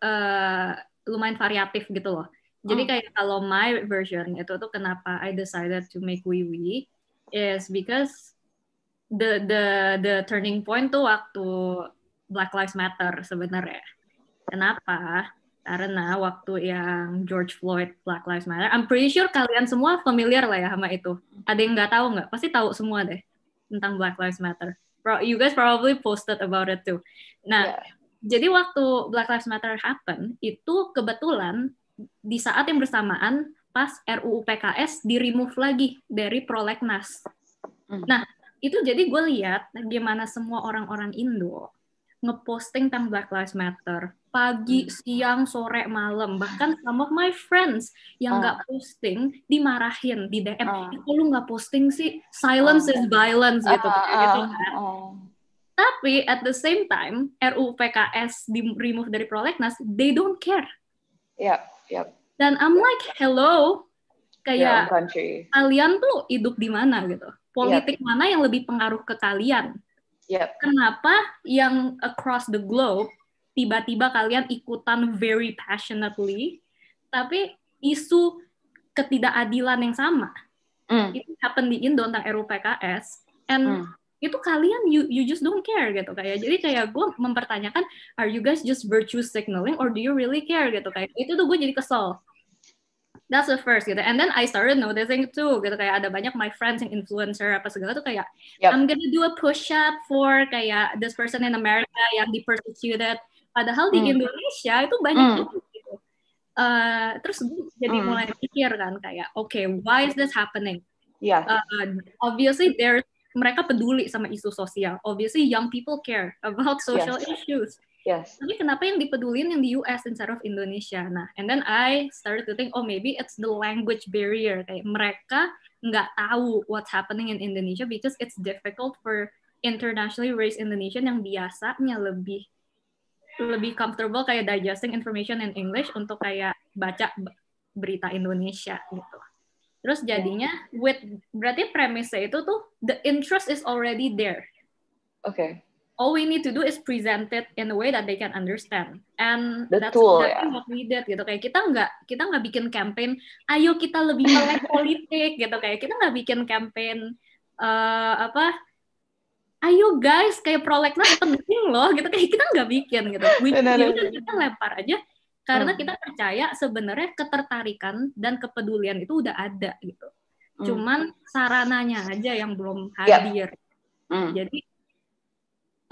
uh, lumayan variatif gitu loh. Jadi oh. kayak kalau my version itu tuh kenapa I decided to make Wiwi is because the the the turning point tuh waktu Black Lives Matter sebenarnya. Kenapa? karena waktu yang George Floyd Black Lives Matter, I'm pretty sure kalian semua familiar lah ya sama itu. Ada yang nggak tahu nggak? Pasti tahu semua deh tentang Black Lives Matter. You guys probably posted about it too. Nah, yeah. jadi waktu Black Lives Matter happen itu kebetulan di saat yang bersamaan pas RUU PKS di remove lagi dari prolegnas. Hmm. Nah, itu jadi gue lihat gimana semua orang-orang Indo ngeposting tentang Black Lives Matter pagi, hmm. siang, sore, malam. Bahkan some of my friends yang ah. nggak oh. posting dimarahin di DM. oh. Ah. lu nggak posting sih? Silence oh. is violence gitu, gitu kan? oh. gitu kan. Tapi at the same time, RUU PKS di remove dari prolegnas, they don't care. Yep, yep. Dan I'm yep. like, hello, kayak ya, kalian tuh hidup di mana gitu? Politik yep. mana yang lebih pengaruh ke kalian? Yep. Kenapa yang across the globe tiba-tiba kalian ikutan very passionately, tapi isu ketidakadilan yang sama mm. itu happen di Indo tentang RUPKS, PKS, and mm. itu kalian you you just don't care gitu kayak jadi kayak gue mempertanyakan are you guys just virtue signaling or do you really care gitu kayak itu tuh gue jadi kesel that's the first gitu and then I started noticing too gitu kayak ada banyak my friends yang influencer apa segala tuh kayak yep. I'm gonna do a push up for kayak this person in America yang di persecuted padahal mm. di hmm. Indonesia itu banyak mm. gitu. uh, terus gue jadi mm. mulai pikir kan kayak oke okay, why is this happening yeah. Iya. uh, obviously there mereka peduli sama isu sosial obviously young people care about social yes. issues Yes. Tapi kenapa yang dipedulin yang di US instead of Indonesia? Nah, and then I started to think, oh maybe it's the language barrier. Kayak mereka nggak tahu what's happening in Indonesia because it's difficult for internationally raised Indonesian yang biasanya lebih lebih comfortable kayak digesting information in English untuk kayak baca berita Indonesia gitu. Terus jadinya with berarti premisnya itu tuh the interest is already there. Oke. Okay all we need to do is present it in a way that they can understand. And the that's ya. exactly yeah. what we did gitu. Kayak kita nggak kita nggak bikin campaign, ayo kita lebih melek politik gitu. Kayak kita nggak bikin campaign uh, apa? Ayo guys, kayak prolegnas penting loh gitu. Kayak kita nggak bikin gitu. We, kita lempar aja karena hmm. kita percaya sebenarnya ketertarikan dan kepedulian itu udah ada gitu. Hmm. Cuman sarananya aja yang belum ya. hadir. Yeah. Hmm. Jadi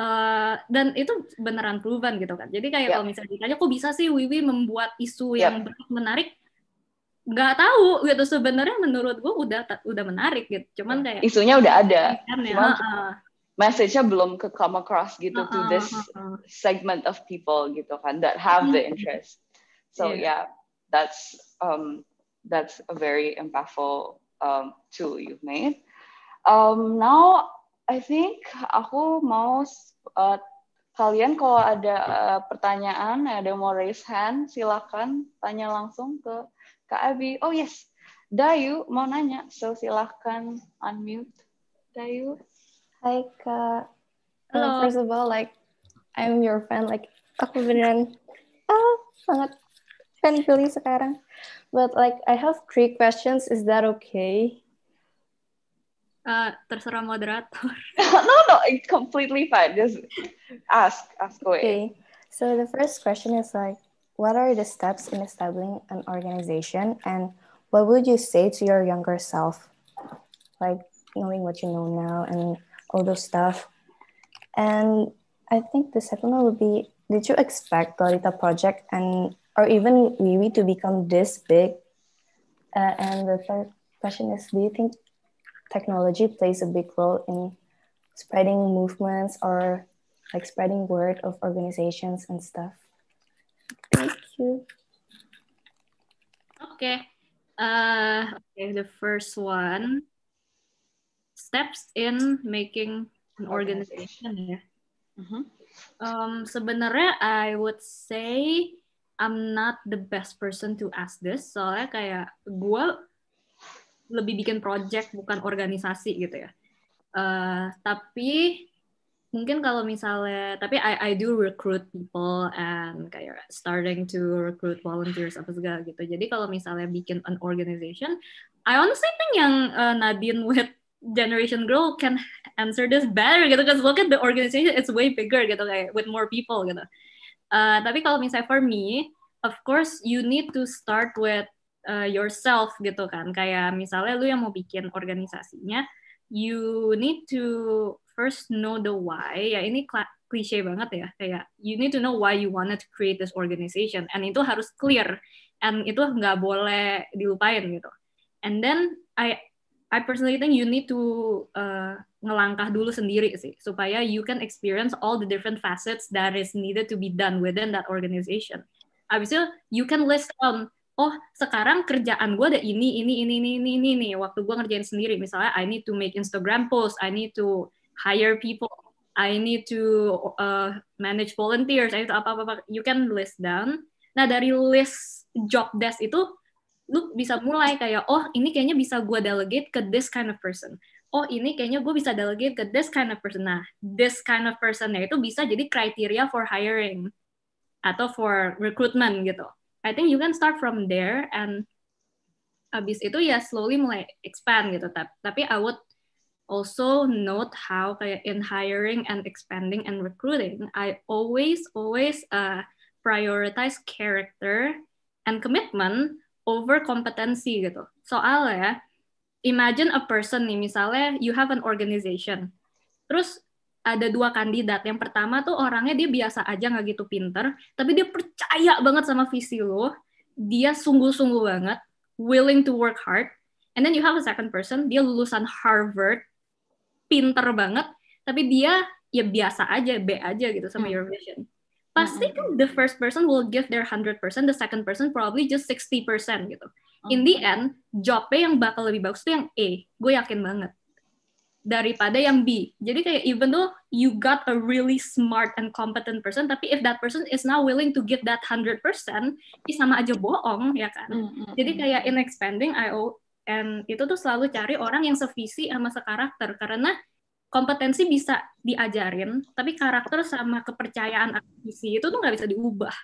Uh, dan itu beneran proven gitu kan. Jadi kayak yeah. kalau misalnya ditanya kok bisa sih Wiwi membuat isu ya. yang menarik Gak tahu gitu sebenarnya menurut gue udah udah menarik gitu. Cuman ya. kayak isunya udah ada. Kan, ya, Cuman, uh, message-nya belum ke come across gitu uh, to this uh, uh, segment of people gitu kan that have the hmm. interest. So yeah, yeah that's um, that's a very impactful um, tool you've made. Um, now I think aku mau uh, kalian kalau ada uh, pertanyaan, ada mau raise hand, silakan tanya langsung ke Kak Abi. Oh yes, Dayu mau nanya, so silakan unmute. Dayu. Hai Kak. Hello. Uh, first of all, like I'm your fan, like aku beneran ah, sangat fan feeling sekarang. But like I have three questions, is that okay? Uh, terserah moderator. no, no, it's completely fine. Just ask, ask away. Okay. So the first question is like, what are the steps in establishing an organization, and what would you say to your younger self, like knowing what you know now and all those stuff? And I think the second one would be, did you expect little Project and or even Wiwi to become this big? Uh, and the third question is, do you think technology plays a big role in spreading movements or like spreading word of organizations and stuff. Thank you. Okay. Uh, okay, the first one. Steps in making an organization. Yeah. Mm -hmm. um, sebenarnya I would say I'm not the best person to ask this. Soalnya kayak gue lebih bikin project bukan organisasi gitu ya. Uh, tapi mungkin kalau misalnya tapi I I do recruit people and kayak starting to recruit volunteers apa segala gitu. Jadi kalau misalnya bikin an organization, I honestly think yang uh, Nadine with Generation Girl can answer this better gitu. Because look at the organization, it's way bigger gitu kayak with more people gitu. Uh, tapi kalau misalnya for me, of course you need to start with uh, yourself gitu kan. Kayak misalnya lu yang mau bikin organisasinya, you need to first know the why. Ya ini cliche banget ya. Kayak you need to know why you wanted to create this organization. And itu harus clear. And itu nggak boleh dilupain gitu. And then I I personally think you need to uh, ngelangkah dulu sendiri sih supaya you can experience all the different facets that is needed to be done within that organization. Abis itu you can list on um, oh sekarang kerjaan gue ada ini ini ini ini ini ini ini, waktu gue ngerjain sendiri misalnya I need to make Instagram post I need to hire people I need to uh, manage volunteers I need to apa apa you can list down nah dari list job desk itu lu bisa mulai kayak oh ini kayaknya bisa gue delegate ke this kind of person oh ini kayaknya gue bisa delegate ke this kind of person nah this kind of person itu bisa jadi kriteria for hiring atau for recruitment gitu I think you can start from there and abis itu ya slowly mulai expand gitu tapi I would also note how kayak in hiring and expanding and recruiting I always always uh, prioritize character and commitment over competency gitu soalnya imagine a person nih misalnya you have an organization terus ada dua kandidat. Yang pertama tuh orangnya dia biasa aja nggak gitu pinter, tapi dia percaya banget sama visi lo. Dia sungguh-sungguh banget, willing to work hard. And then you have a second person, dia lulusan Harvard, pinter banget, tapi dia ya biasa aja, B aja gitu sama hmm. your vision. Pasti kan the first person will give their 100%, the second person probably just 60% gitu. In the oh. end, jobnya yang bakal lebih bagus tuh yang A. Gue yakin banget daripada yang B. Jadi kayak even though you got a really smart and competent person, tapi if that person is not willing to give that 100%, ini sama aja bohong, ya kan? Mm -hmm. Jadi mm. kayak in expanding IO and itu tuh selalu cari orang yang sevisi sama sekarakter karena kompetensi bisa diajarin, tapi karakter sama kepercayaan visi itu tuh nggak bisa diubah.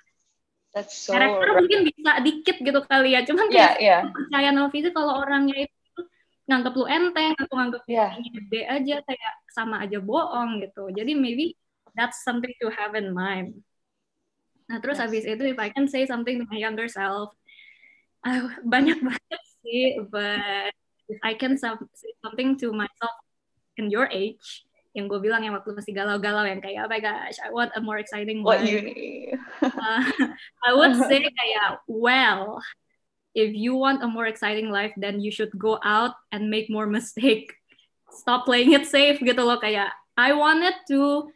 That's so karakter right. mungkin bisa dikit gitu kali ya, cuman yeah, kayak yeah. kepercayaan sama visi kalau orangnya itu nganggap lu enteng atau nganggap yeah. ini gede aja kayak sama aja bohong gitu. Jadi maybe that's something to have in mind. Nah terus yes. habis itu if I can say something to my younger self, uh, banyak banget sih, but if I can say something to myself in your age, yang gue bilang yang waktu masih galau-galau yang kayak oh my gosh I want a more exciting life. What you uh, I would say kayak well if you want a more exciting life then you should go out and make more mistake stop playing it safe gitu loh kayak I wanted to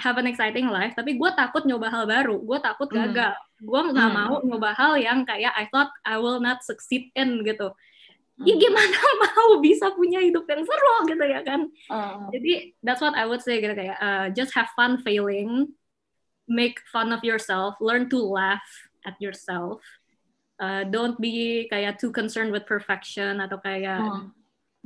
have an exciting life tapi gue takut nyoba hal baru gue takut hmm. gagal mm. gue nggak mm. mau nyoba hal yang kayak I thought I will not succeed in gitu mm. ya hmm. gimana mau bisa punya hidup yang seru gitu ya kan uh. jadi that's what I would say gitu kayak uh, just have fun failing make fun of yourself learn to laugh at yourself uh, don't be kayak too concerned with perfection atau kayak hmm.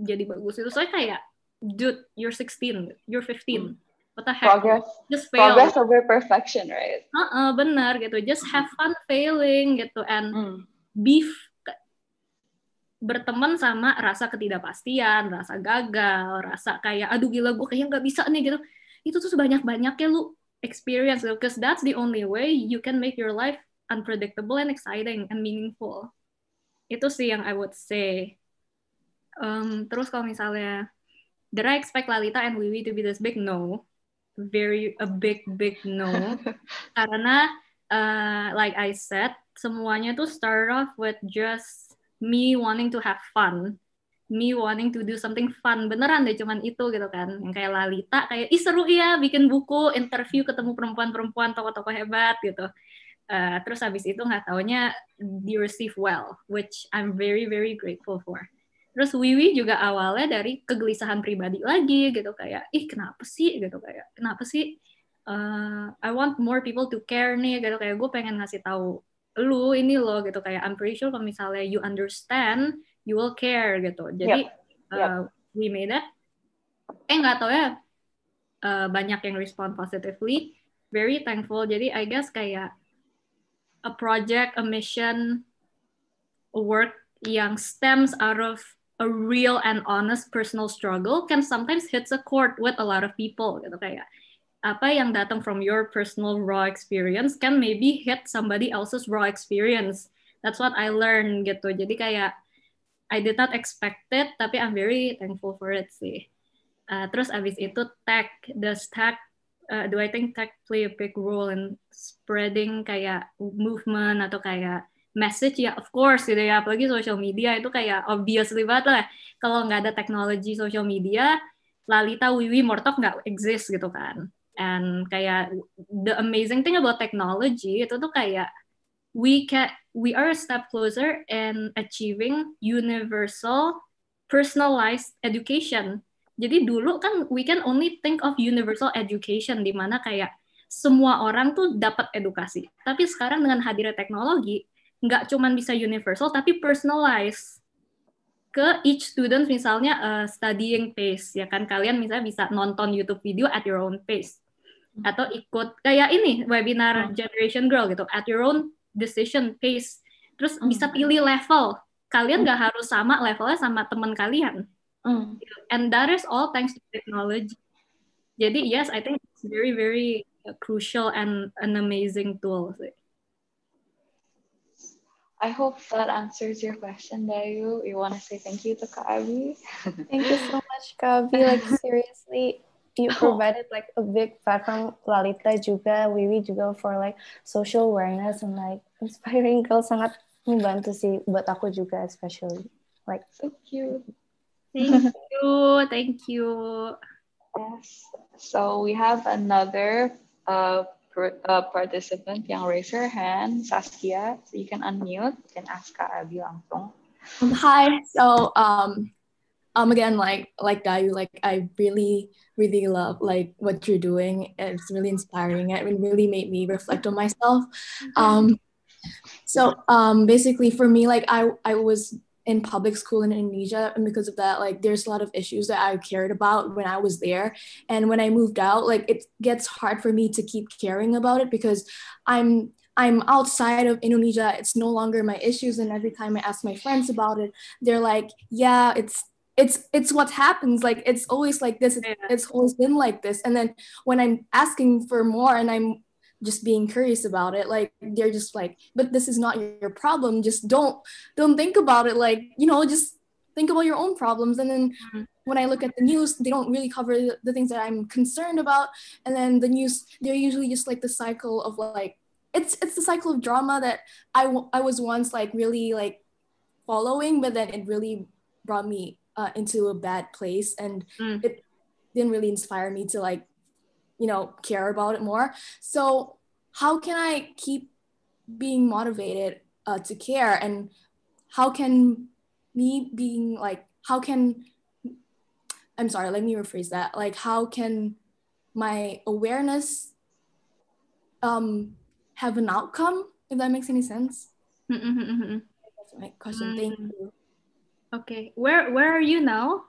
jadi bagus itu soalnya kayak dude you're 16 you're 15 hmm. what the heck progress just fail progress over perfection right uh -uh, bener gitu just have fun failing gitu and hmm. beef berteman sama rasa ketidakpastian, rasa gagal, rasa kayak aduh gila gue kayaknya nggak bisa nih gitu. Itu tuh sebanyak-banyaknya lu experience because gitu, that's the only way you can make your life unpredictable and exciting and meaningful. Itu sih yang I would say. Um, terus kalau misalnya, did I expect Lalita and Wiwi to be this big? No, very a big big no. Karena uh, like I said, semuanya tuh start off with just me wanting to have fun me wanting to do something fun beneran deh cuman itu gitu kan yang kayak Lalita kayak ih seru ya bikin buku interview ketemu perempuan-perempuan tokoh-tokoh hebat gitu Eh, terus habis itu nggak taunya di receive well which I'm very very grateful for terus Wiwi juga awalnya dari kegelisahan pribadi lagi gitu kayak ih kenapa sih gitu kayak kenapa sih uh, I want more people to care nih gitu kayak gue pengen ngasih tahu lu ini loh gitu kayak I'm pretty sure kalau misalnya you understand you will care gitu jadi eh, yep. Yep. Uh, we made it. eh nggak tau ya uh, banyak yang respond positively very thankful jadi I guess kayak a project, a mission, a work yang stems out of a real and honest personal struggle can sometimes hits a chord with a lot of people gitu kayak apa yang datang from your personal raw experience can maybe hit somebody else's raw experience. That's what I learned gitu. Jadi kayak I did not expect it, tapi I'm very thankful for it sih. Uh, terus abis itu tech, the tech uh, do I think tech play a big role in spreading kayak movement atau kayak message ya of course gitu ya apalagi social media itu kayak obviously banget lah kalau nggak ada teknologi social media Lalita Wiwi Mortok nggak exist gitu kan and kayak the amazing thing about technology itu tuh kayak we can we are a step closer in achieving universal personalized education jadi dulu kan we can only think of universal education di mana kayak semua orang tuh dapat edukasi. Tapi sekarang dengan hadirnya teknologi, nggak cuma bisa universal tapi personalized ke each student misalnya uh, studying pace ya kan kalian misalnya bisa nonton YouTube video at your own pace atau ikut kayak ini webinar hmm. Generation Girl gitu at your own decision pace terus hmm. bisa pilih level kalian nggak harus sama levelnya sama teman kalian Mm. And that is all thanks to technology. Jadi yes, I think it's very very crucial and an amazing tool. I hope that answers your question, Dayu. We want to say thank you to Kavi? thank you so much, Kavi. Like seriously, you provided like a big platform, Lalita juga, Wiwi juga for like social awareness and like inspiring girls. Sangat membantu sih buat aku juga especially. Like so cute. Thank you. Thank you. Yes. So we have another uh, uh, participant yang raise her hand, Saskia. So you can unmute and ask Abi langsung. Um, hi. So um, um, again, like like Dayu, like I really really love like what you're doing. It's really inspiring. It really made me reflect on myself. Mm-hmm. Um, so um, basically, for me, like I I was in public school in Indonesia. And because of that, like there's a lot of issues that I cared about when I was there. And when I moved out, like it gets hard for me to keep caring about it because I'm I'm outside of Indonesia. It's no longer my issues. And every time I ask my friends about it, they're like, yeah, it's it's it's what happens like it's always like this it's, it's always been like this and then when i'm asking for more and i'm just being curious about it like they're just like but this is not your problem just don't don't think about it like you know just think about your own problems and then mm-hmm. when i look at the news they don't really cover the, the things that i'm concerned about and then the news they're usually just like the cycle of like it's it's the cycle of drama that I, w- I was once like really like following but then it really brought me uh, into a bad place and mm. it didn't really inspire me to like you know care about it more so how can i keep being motivated uh, to care and how can me being like how can i'm sorry let me rephrase that like how can my awareness um have an outcome if that makes any sense mm-hmm, mm-hmm, mm-hmm. that's my question mm thank you okay where where are you now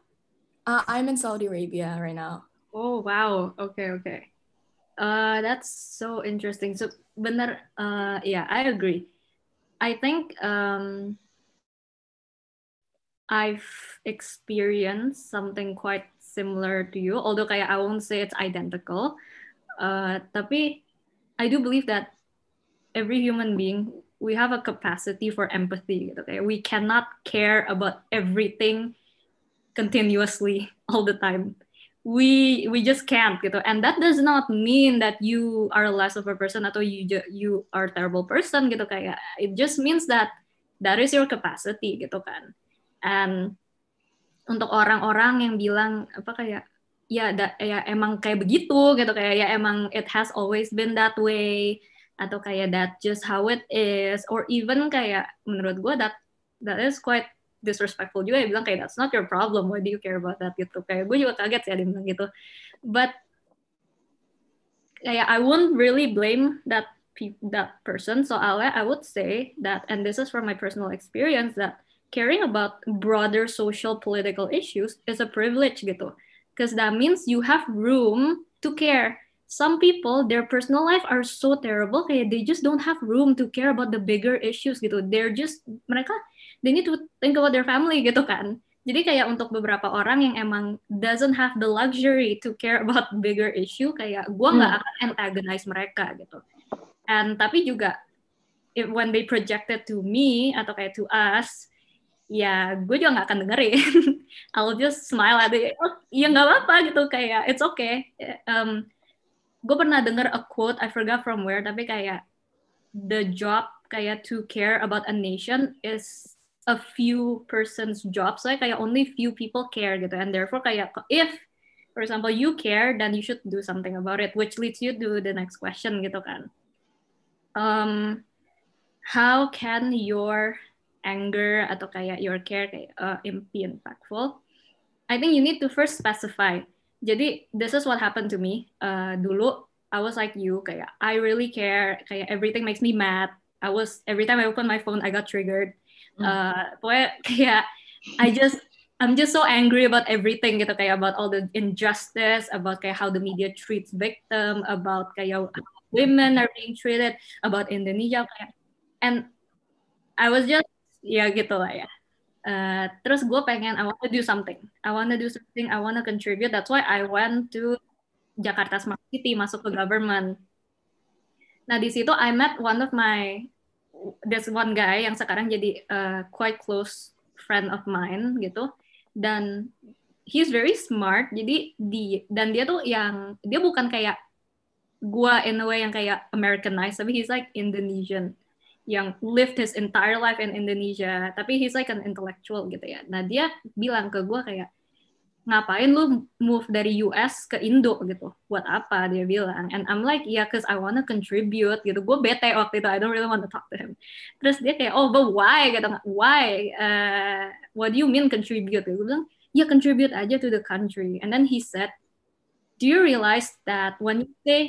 uh, i'm in saudi arabia right now Oh wow. Okay, okay. Uh, that's so interesting. So benar. Uh, yeah, I agree. I think um, I've experienced something quite similar to you. Although kayak I won't say it's identical. Uh, tapi I do believe that every human being we have a capacity for empathy. Okay, we cannot care about everything continuously all the time. we we just can't gitu and that does not mean that you are less of a person atau you you are terrible person gitu kayak it just means that that is your capacity gitu kan and untuk orang-orang yang bilang apa kayak ya da, ya emang kayak begitu gitu kayak ya emang it has always been that way atau kayak that just how it is or even kayak menurut gue that that is quite disrespectful juga ya bilang kayak that's not your problem why do you care about that gitu kayak gue juga kaget sih ada bilang gitu but kayak I won't really blame that that person soalnya I would say that and this is from my personal experience that caring about broader social political issues is a privilege gitu because that means you have room to care some people their personal life are so terrible kayak they just don't have room to care about the bigger issues gitu they're just mereka they need to think about their family gitu kan. Jadi kayak untuk beberapa orang yang emang doesn't have the luxury to care about bigger issue, kayak gue nggak hmm. akan antagonize mereka gitu. And tapi juga if, when they projected to me atau kayak to us, ya gue juga nggak akan dengerin. I'll just smile at it. Oh, ya nggak apa-apa gitu kayak it's okay. Um, gue pernah denger a quote I forgot from where tapi kayak the job kayak to care about a nation is a few person's job so kayak only few people care gitu and therefore kayak if for example you care then you should do something about it which leads you to the next question gitu kan um, how can your anger atau kayak your care kayak uh, be impactful I think you need to first specify jadi this is what happened to me uh, dulu I was like you kayak I really care kayak everything makes me mad I was every time I open my phone I got triggered uh, pokoknya kayak I just I'm just so angry about everything gitu kayak about all the injustice, about kayak how the media treats victim, about kayak how women are being treated, about Indonesia kayak and I was just ya gitu lah ya. Uh, terus gue pengen I want to do something, I want to do something, I want to contribute. That's why I went to Jakarta Smart City masuk ke government. Nah di situ I met one of my there's one guy yang sekarang jadi uh, quite close friend of mine gitu dan he's very smart jadi di dan dia tuh yang dia bukan kayak gua in a way yang kayak Americanized tapi he's like Indonesian yang lived his entire life in Indonesia tapi he's like an intellectual gitu ya nah dia bilang ke gua kayak ngapain lu move dari US ke Indo gitu buat apa dia bilang and I'm like yeah cause I wanna contribute gitu gue bete waktu itu I don't really want to talk to him terus dia kayak oh but why gitu why uh, what do you mean contribute gitu. gue bilang yeah contribute aja to the country and then he said do you realize that when you say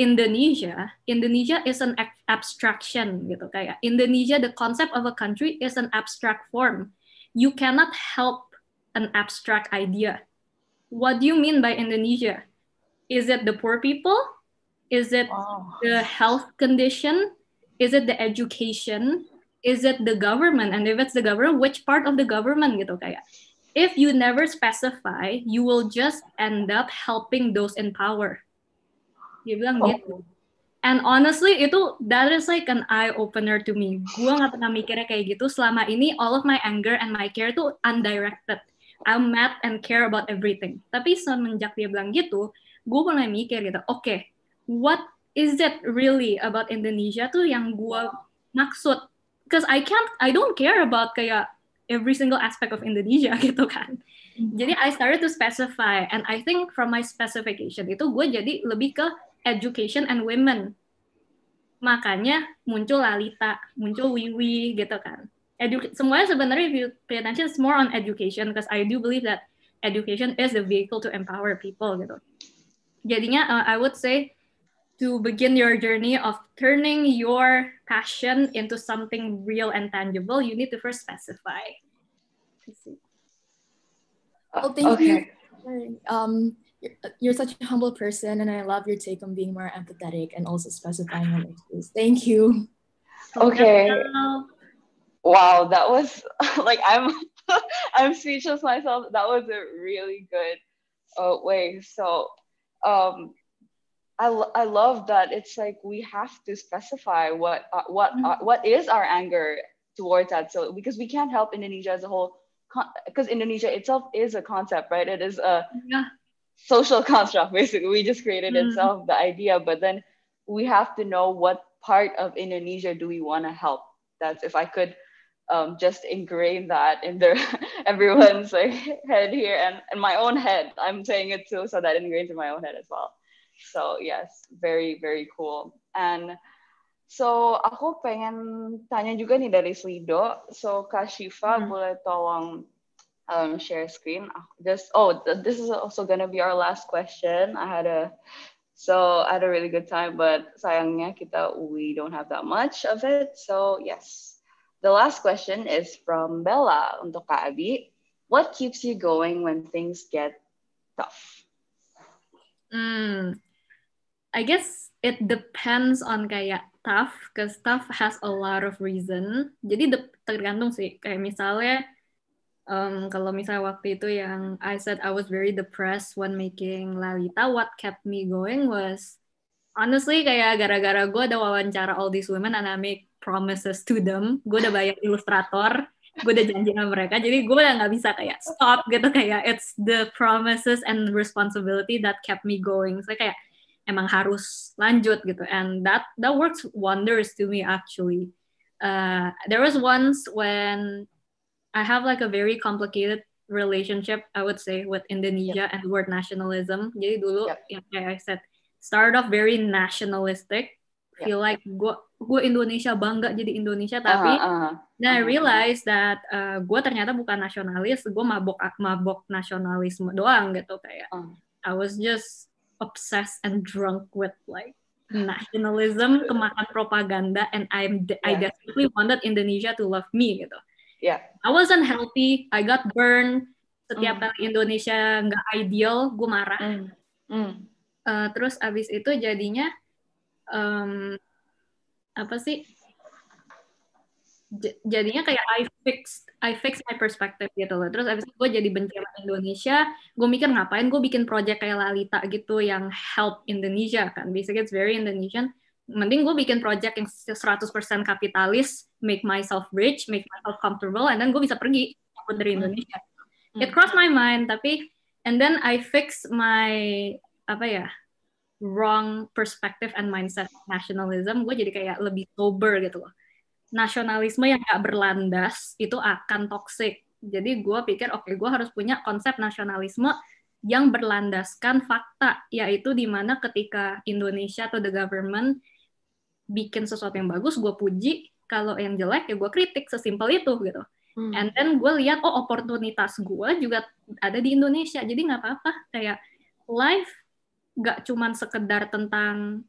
Indonesia, Indonesia is an abstraction gitu kayak Indonesia the concept of a country is an abstract form. You cannot help an abstract idea. What do you mean by Indonesia? Is it the poor people? Is it wow. the health condition? Is it the education? Is it the government? And if it's the government, which part of the government gitu kayak. If you never specify, you will just end up helping those in power. Dia bilang oh. gitu. And honestly, itu that is like an eye opener to me. Gua nggak pernah mikirnya kayak gitu. Selama ini all of my anger and my care itu undirected. I'm mad and care about everything. Tapi semenjak dia bilang gitu, gue mulai mikir gitu, oke, okay, what is it really about Indonesia tuh yang gue maksud? Because I can't, I don't care about kayak every single aspect of Indonesia gitu kan. Jadi I started to specify, and I think from my specification itu gue jadi lebih ke education and women. Makanya muncul Lalita, muncul Wiwi gitu kan education semuanya sebenarnya if you pay attention it's more on education because I do believe that education is the vehicle to empower people gitu. Jadinya uh, I would say to begin your journey of turning your passion into something real and tangible, you need to first specify. Oh, thank okay. you. Um, you're, you're such a humble person, and I love your take on being more empathetic and also specifying your issues. Thank you. Okay. okay wow, that was like I'm I'm speechless myself. That was a really good uh, way. So um, I, I love that it's like we have to specify what uh, what mm-hmm. uh, what is our anger towards that. So because we can't help Indonesia as a whole, because con- Indonesia itself is a concept, right? It is a yeah. social construct basically. We just created mm itself the idea, but then we have to know what part of Indonesia do we want to help. That's if I could um, just ingrain that in their everyone's like head here and, in my own head. I'm saying it too, so that engrains in my own head as well. So yes, very very cool. And so aku pengen tanya juga nih dari Slido. So Kashifa, Shifa hmm. boleh tolong um, share screen. Just oh this is also gonna be our last question. I had a so I had a really good time, but sayangnya kita we don't have that much of it. So yes. The last question is from Bella untuk Kak Abi. What keeps you going when things get tough? Hmm, I guess it depends on kayak tough, cause tough has a lot of reason. Jadi tergantung sih, kayak misalnya um, kalau misalnya waktu itu yang I said I was very depressed when making Lalita, what kept me going was honestly kayak gara-gara gue ada wawancara all these women and I make promises to them gue udah bayar ilustrator gue udah janji sama mereka jadi gue udah nggak bisa kayak stop gitu kayak it's the promises and responsibility that kept me going saya so, kayak emang harus lanjut gitu and that that works wonders to me actually uh, there was once when I have like a very complicated relationship I would say with Indonesia yep. and word nationalism jadi dulu yep. yang kayak I said start off very nationalistic Ya. feel like gue gue Indonesia bangga jadi Indonesia tapi uh, uh, uh, then I realize that uh, eh, gue ternyata bukan nasionalis gue mabok ah, mabok nasionalisme doang gitu kayak uh, I was just obsessed and drunk with like nationalism kemakan propaganda and I'm yeah. I desperately wanted Indonesia to love me gitu yeah. I wasn't healthy I got burned setiap mm. kali Indonesia nggak ideal gue marah mm. Mm. Uh, terus abis itu jadinya um, apa sih jadinya kayak I fix I fix my perspective gitu loh. Terus abis itu gue jadi benci sama Indonesia. Gue mikir ngapain gue bikin project kayak Lalita gitu yang help Indonesia kan. biasanya it's very Indonesian. Mending gue bikin project yang 100% kapitalis, make myself rich, make myself comfortable, and then gue bisa pergi ke dari Indonesia. It crossed my mind, tapi and then I fix my apa ya wrong perspective and mindset nationalism, gue jadi kayak lebih sober gitu loh. Nasionalisme yang gak berlandas itu akan toxic. Jadi gue pikir, oke okay, gue harus punya konsep nasionalisme yang berlandaskan fakta, yaitu dimana ketika Indonesia atau the government bikin sesuatu yang bagus, gue puji. Kalau yang jelek, ya gue kritik. Sesimpel itu gitu. Hmm. And then gue lihat, oh oportunitas gue juga ada di Indonesia. Jadi nggak apa-apa. Kayak life nggak cuma sekedar tentang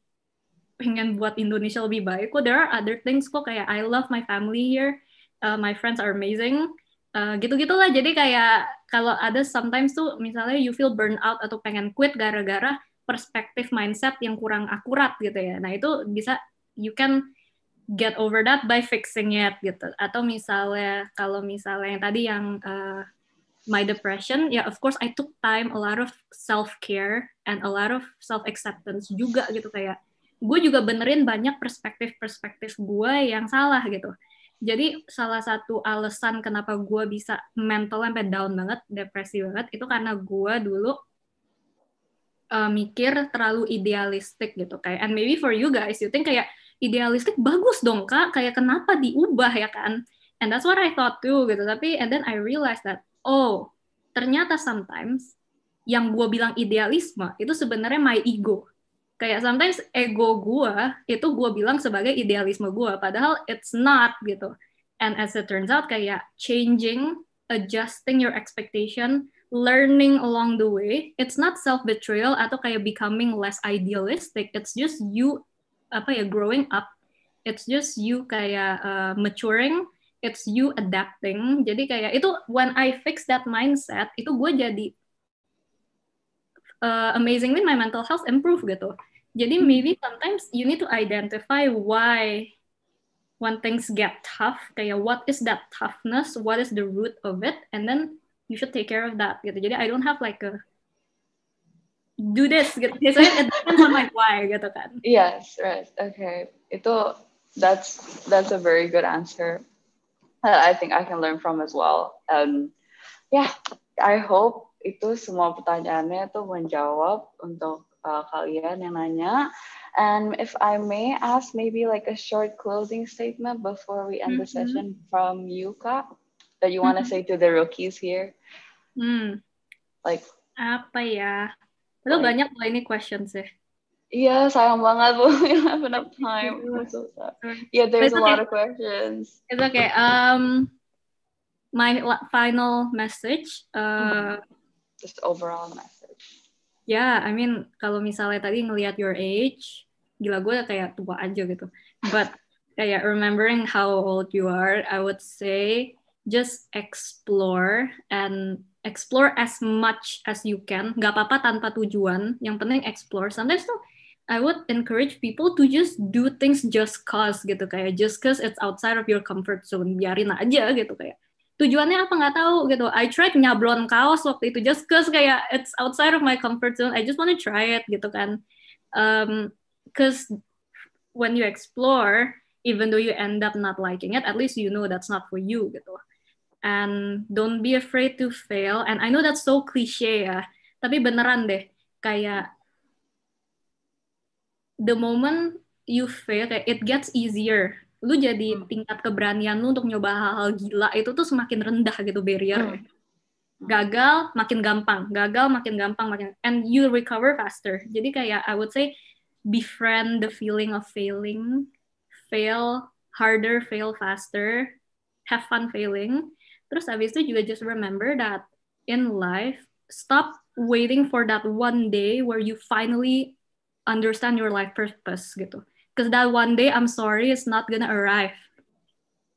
pengen buat Indonesia lebih baik kok there are other things kok kayak I love my family here uh, my friends are amazing uh, gitu gitulah jadi kayak kalau ada sometimes tuh misalnya you feel burn out atau pengen quit gara-gara perspektif mindset yang kurang akurat gitu ya nah itu bisa you can get over that by fixing it gitu atau misalnya kalau misalnya yang tadi yang uh, my depression ya yeah, of course I took time a lot of self care and a lot of self acceptance juga gitu kayak gue juga benerin banyak perspektif-perspektif gue yang salah gitu jadi salah satu alasan kenapa gue bisa mental sampai down banget depresi banget itu karena gue dulu uh, mikir terlalu idealistik gitu kayak and maybe for you guys you think kayak idealistik bagus dong kak kayak kenapa diubah ya kan and that's what I thought too gitu tapi and then I realized that oh ternyata sometimes yang gue bilang idealisme itu sebenarnya my ego. Kayak sometimes ego gue itu gue bilang sebagai idealisme gue, padahal it's not gitu. And as it turns out kayak changing, adjusting your expectation, learning along the way, it's not self betrayal atau kayak becoming less idealistic. It's just you apa ya growing up. It's just you kayak uh, maturing it's you adapting jadi kayak itu when I fix that mindset itu gue jadi uh, amazingly my mental health improve gitu jadi hmm. maybe sometimes you need to identify why when things get tough kayak what is that toughness what is the root of it and then you should take care of that gitu jadi I don't have like a do this gitu biasanya it depends on like why gitu kan yes right okay itu that's that's a very good answer that I think I can learn from as well. And um, yeah, I hope itu semua pertanyaannya tuh menjawab untuk uh, kalian yang nanya. And if I may ask maybe like a short closing statement before we end mm -hmm. the mm-hmm. session from you, Kak, that you want to mm-hmm. say to the rookies here. Hmm. Like apa ya? Lu like, banyak loh ini questions Iya, sayang banget bu. We have enough time. Iya, hmm. Yeah, there's a lot of questions. It's okay. Um, my final message. Uh, mm-hmm. Just overall message. Yeah, I mean kalau misalnya tadi ngelihat your age, gila gue kayak tua aja gitu. But kayak remembering how old you are, I would say just explore and explore as much as you can. Gak apa-apa tanpa tujuan. Yang penting explore. Sometimes tuh I would encourage people to just do things just cause gitu kayak just cause it's outside of your comfort zone biarin aja gitu kayak tujuannya apa nggak tahu gitu I tried nyablon kaos waktu itu just cause kayak it's outside of my comfort zone I just want to try it gitu kan um, cause when you explore even though you end up not liking it at least you know that's not for you gitu and don't be afraid to fail and I know that's so cliche ya tapi beneran deh kayak the moment you fail kayak it gets easier lu jadi hmm. tingkat keberanian lu untuk nyoba hal-hal gila itu tuh semakin rendah gitu barrier hmm. hmm. gagal makin gampang gagal makin gampang makin and you recover faster jadi kayak I would say befriend the feeling of failing fail harder fail faster have fun failing terus habis itu juga just remember that in life stop waiting for that one day where you finally understand your life purpose gitu. Because that one day I'm sorry is not gonna arrive.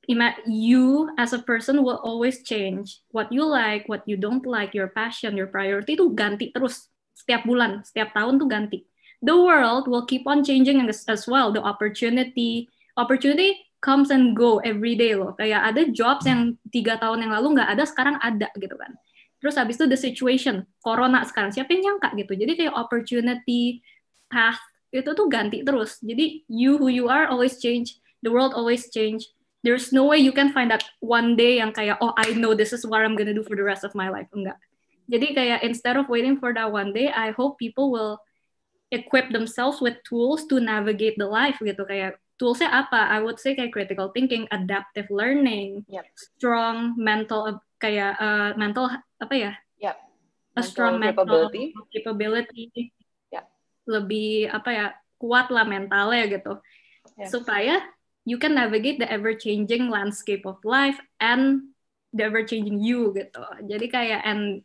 You as a person will always change what you like, what you don't like, your passion, your priority itu ganti terus setiap bulan, setiap tahun tuh ganti. The world will keep on changing as, as well. The opportunity, opportunity comes and go every day loh. Kayak ada jobs yang tiga tahun yang lalu nggak ada, sekarang ada gitu kan. Terus habis itu the situation, corona sekarang siapa yang nyangka gitu. Jadi kayak opportunity, path itu tuh ganti terus. Jadi you who you are always change, the world always change. There's no way you can find that one day yang kayak oh I know this is what I'm gonna do for the rest of my life. Enggak. Jadi kayak instead of waiting for that one day, I hope people will equip themselves with tools to navigate the life gitu kayak toolsnya apa? I would say kayak critical thinking, adaptive learning, yep. strong mental kayak uh, mental apa ya? Yep. A strong mental capability. capability lebih apa ya kuat lah mentalnya gitu yes. Ya. supaya you can navigate the ever changing landscape of life and the ever changing you gitu jadi kayak and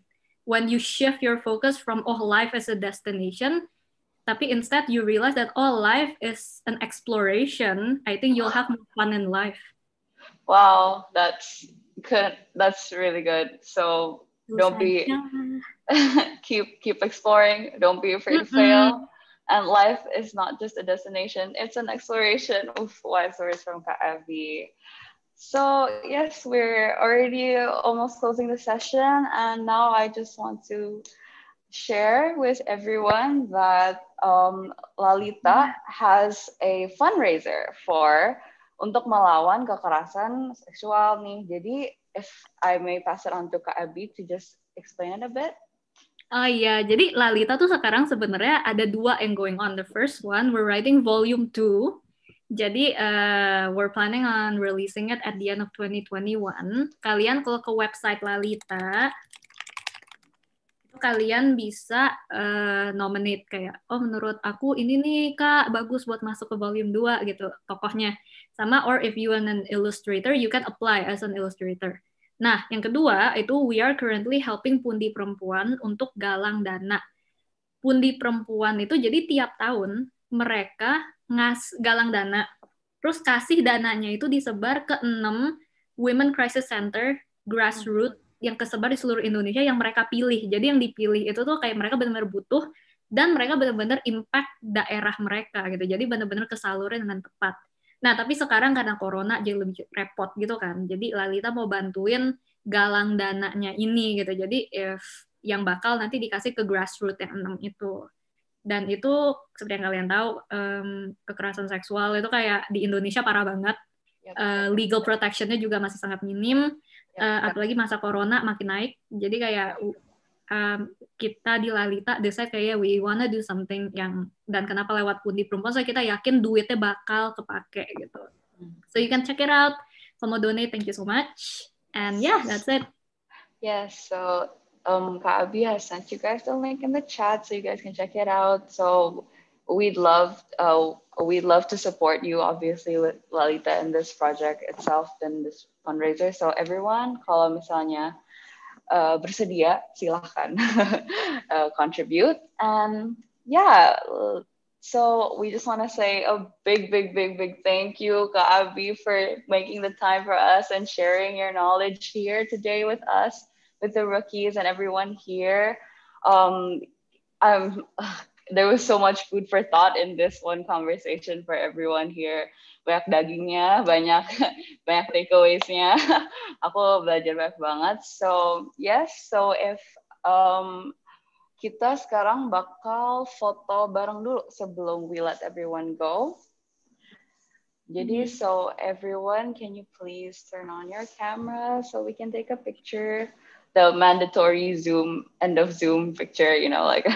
when you shift your focus from oh life as a destination tapi instead you realize that all oh, life is an exploration I think you'll have more fun in life wow that's good that's really good so don't be keep keep exploring. Don't be afraid mm-hmm. to fail. And life is not just a destination; it's an exploration. of life stories from Kak So yes, we're already almost closing the session, and now I just want to share with everyone that um, Lalita mm-hmm. has a fundraiser for untuk melawan kekerasan seksual nih. Jadi if I may pass it on to Kak to just explain it a bit. Oh iya, jadi Lalita tuh sekarang sebenarnya ada dua yang going on. The first one, we're writing volume two. Jadi uh, we're planning on releasing it at the end of 2021. Kalian kalau ke website Lalita, kalian bisa uh, nominate kayak, oh menurut aku ini nih kak bagus buat masuk ke volume dua gitu tokohnya. Sama or if you are an illustrator, you can apply as an illustrator. Nah, yang kedua itu we are currently helping pundi perempuan untuk galang dana. Pundi perempuan itu jadi tiap tahun mereka ngas galang dana. Terus kasih dananya itu disebar ke enam Women Crisis Center grassroots yang kesebar di seluruh Indonesia yang mereka pilih. Jadi yang dipilih itu tuh kayak mereka benar-benar butuh dan mereka benar-benar impact daerah mereka gitu. Jadi benar-benar kesalurin dengan tepat. Nah, tapi sekarang karena corona jadi lebih repot gitu kan. Jadi Lalita mau bantuin galang dananya ini gitu. Jadi if yang bakal nanti dikasih ke grassroots yang enam itu. Dan itu seperti yang kalian tahu um, kekerasan seksual itu kayak di Indonesia parah banget. Uh, legal protectionnya juga masih sangat minim. Uh, apalagi masa corona makin naik. Jadi kayak um, kita di Lalita desa kayak we wanna do something yang dan kenapa lewat pundi perempuan so kita yakin duitnya bakal kepake gitu so you can check it out sama donate thank you so much and yeah that's it yeah so um Pak Abi has sent you guys the link in the chat so you guys can check it out so we'd love uh, we'd love to support you obviously with Lalita in this project itself and this fundraiser so everyone kalau misalnya Eh, bersedia silahkan uh, contribute and yeah so we just want to say a big big big big thank you Kaabi, for making the time for us and sharing your knowledge here today with us with the rookies and everyone here um, I'm there was so much food for thought in this one conversation for everyone here. Banyak dagingnya, banyak banyak takeaways-nya. Aku belajar banyak banget. So, yes, so if um, kita sekarang bakal foto bareng dulu sebelum we let everyone go. Jadi, mm -hmm. so everyone, can you please turn on your camera so we can take a picture? the mandatory Zoom end of Zoom picture, you know, like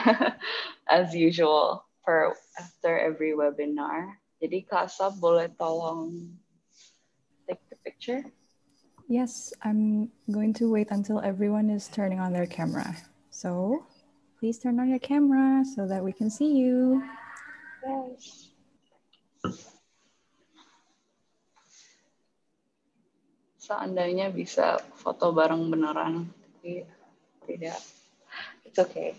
as usual for after every webinar. Jadi Kak boleh tolong take the picture? Yes, I'm going to wait until everyone is turning on their camera. So please turn on your camera so that we can see you. Yes. Seandainya bisa foto bareng beneran tapi tidak it's okay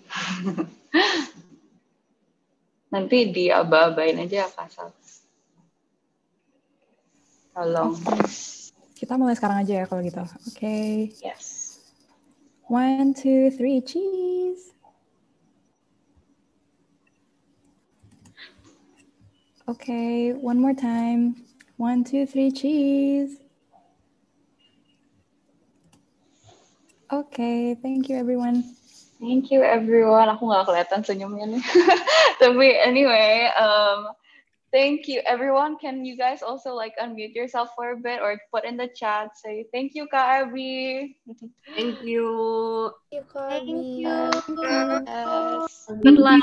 nanti diaba-abain aja ya, sal. tolong kita mulai sekarang aja ya kalau gitu oke okay. yes one two three cheese Okay, one more time. One, two, three, cheese. okay, thank you everyone. Thank you everyone. Aku nggak kelihatan senyumnya nih. Tapi anyway, um, thank you everyone. Can you guys also like unmute yourself for a bit or put in the chat? Say thank you, Kak Abi. Thank you. Thank you, Kak Thank you. Yes. Good luck.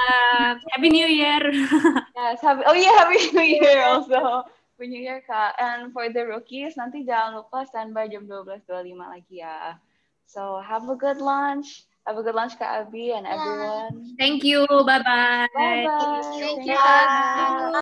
Happy New Year. yes. Happy, oh yeah, Happy New Year also. Happy New Year, Kak. And for the rookies, nanti jangan lupa standby jam 12.25 lagi ya. So have a good lunch. Have a good lunch, Kak Abi and everyone. Thank you. Bye-bye. Bye-bye. Thank, Thank you.